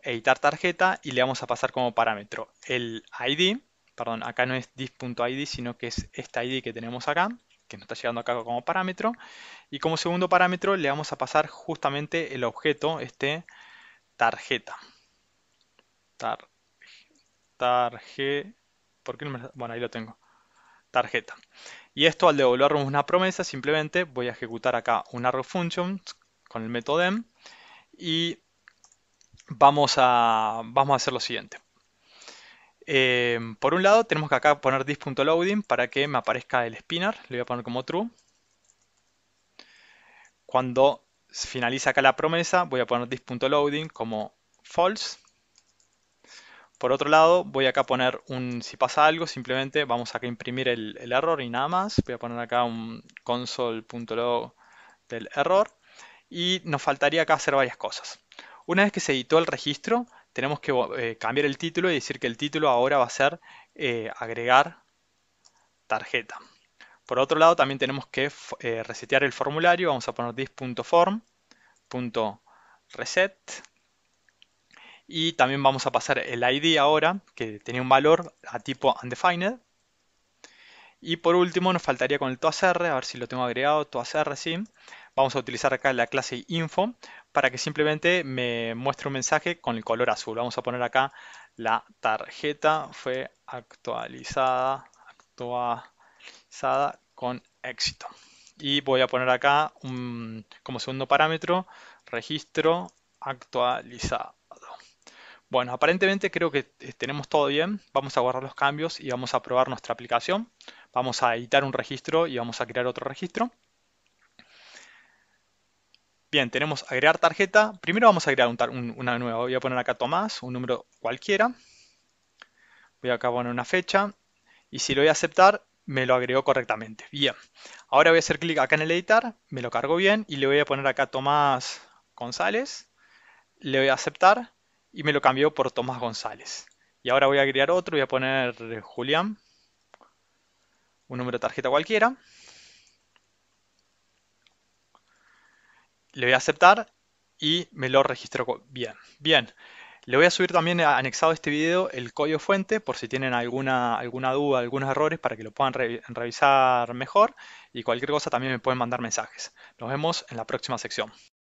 editar tarjeta y le vamos a pasar como parámetro el id, perdón, acá no es dis.id, sino que es este id que tenemos acá, que nos está llegando acá como parámetro, y como segundo parámetro le vamos a pasar justamente el objeto, este tarjeta bueno, ahí lo tengo. Tarjeta. Y esto al devolvernos una promesa, simplemente voy a ejecutar acá una arrow function con el método em y vamos a, vamos a hacer lo siguiente. Eh, por un lado tenemos que acá poner this.loading para que me aparezca el spinner, le voy a poner como true. Cuando finaliza acá la promesa voy a poner this.loading como false por otro lado, voy acá a poner un, si pasa algo, simplemente vamos acá a imprimir el, error y nada más. Voy a poner acá un console.log del error. Y nos faltaría acá hacer varias cosas. Una vez que se editó el registro, tenemos que eh, cambiar el título y decir que el título ahora va a ser eh, agregar tarjeta. Por otro lado, también tenemos que eh, resetear el formulario. Vamos a poner this.form.reset y también vamos a pasar el ID ahora, que tenía un valor a tipo undefined. Y por último nos faltaría con el toasr, a ver si lo tengo agregado, toasr sí. Vamos a utilizar acá la clase info para que simplemente me muestre un mensaje con el color azul. Vamos a poner acá la tarjeta fue actualizada, actualizada con éxito. Y voy a poner acá un, como segundo parámetro registro actualizado. Bueno, aparentemente creo que eh, tenemos todo bien. Vamos a guardar los cambios y vamos a probar nuestra aplicación. Vamos a editar un registro y vamos a crear otro registro. Bien, tenemos agregar tarjeta. Primero vamos a crear una nueva. Voy a poner acá Tomás, un número cualquiera. Voy acá a poner una fecha. Y si lo voy a aceptar, me lo agregó correctamente. Bien. Ahora voy a hacer clic acá en el editar. Me lo cargo bien. Y le voy a poner acá Tomás González. Le voy a aceptar y me lo cambió por Tomás González. Y ahora voy a crear otro, voy a poner Julián, un número de tarjeta cualquiera. Le voy a aceptar y me lo registro bien. Bien, le voy a subir también anexado a este video el código fuente por si tienen alguna, alguna duda, algunos errores para que lo puedan revisar mejor y cualquier cosa también me pueden mandar mensajes. Nos vemos en la próxima sección.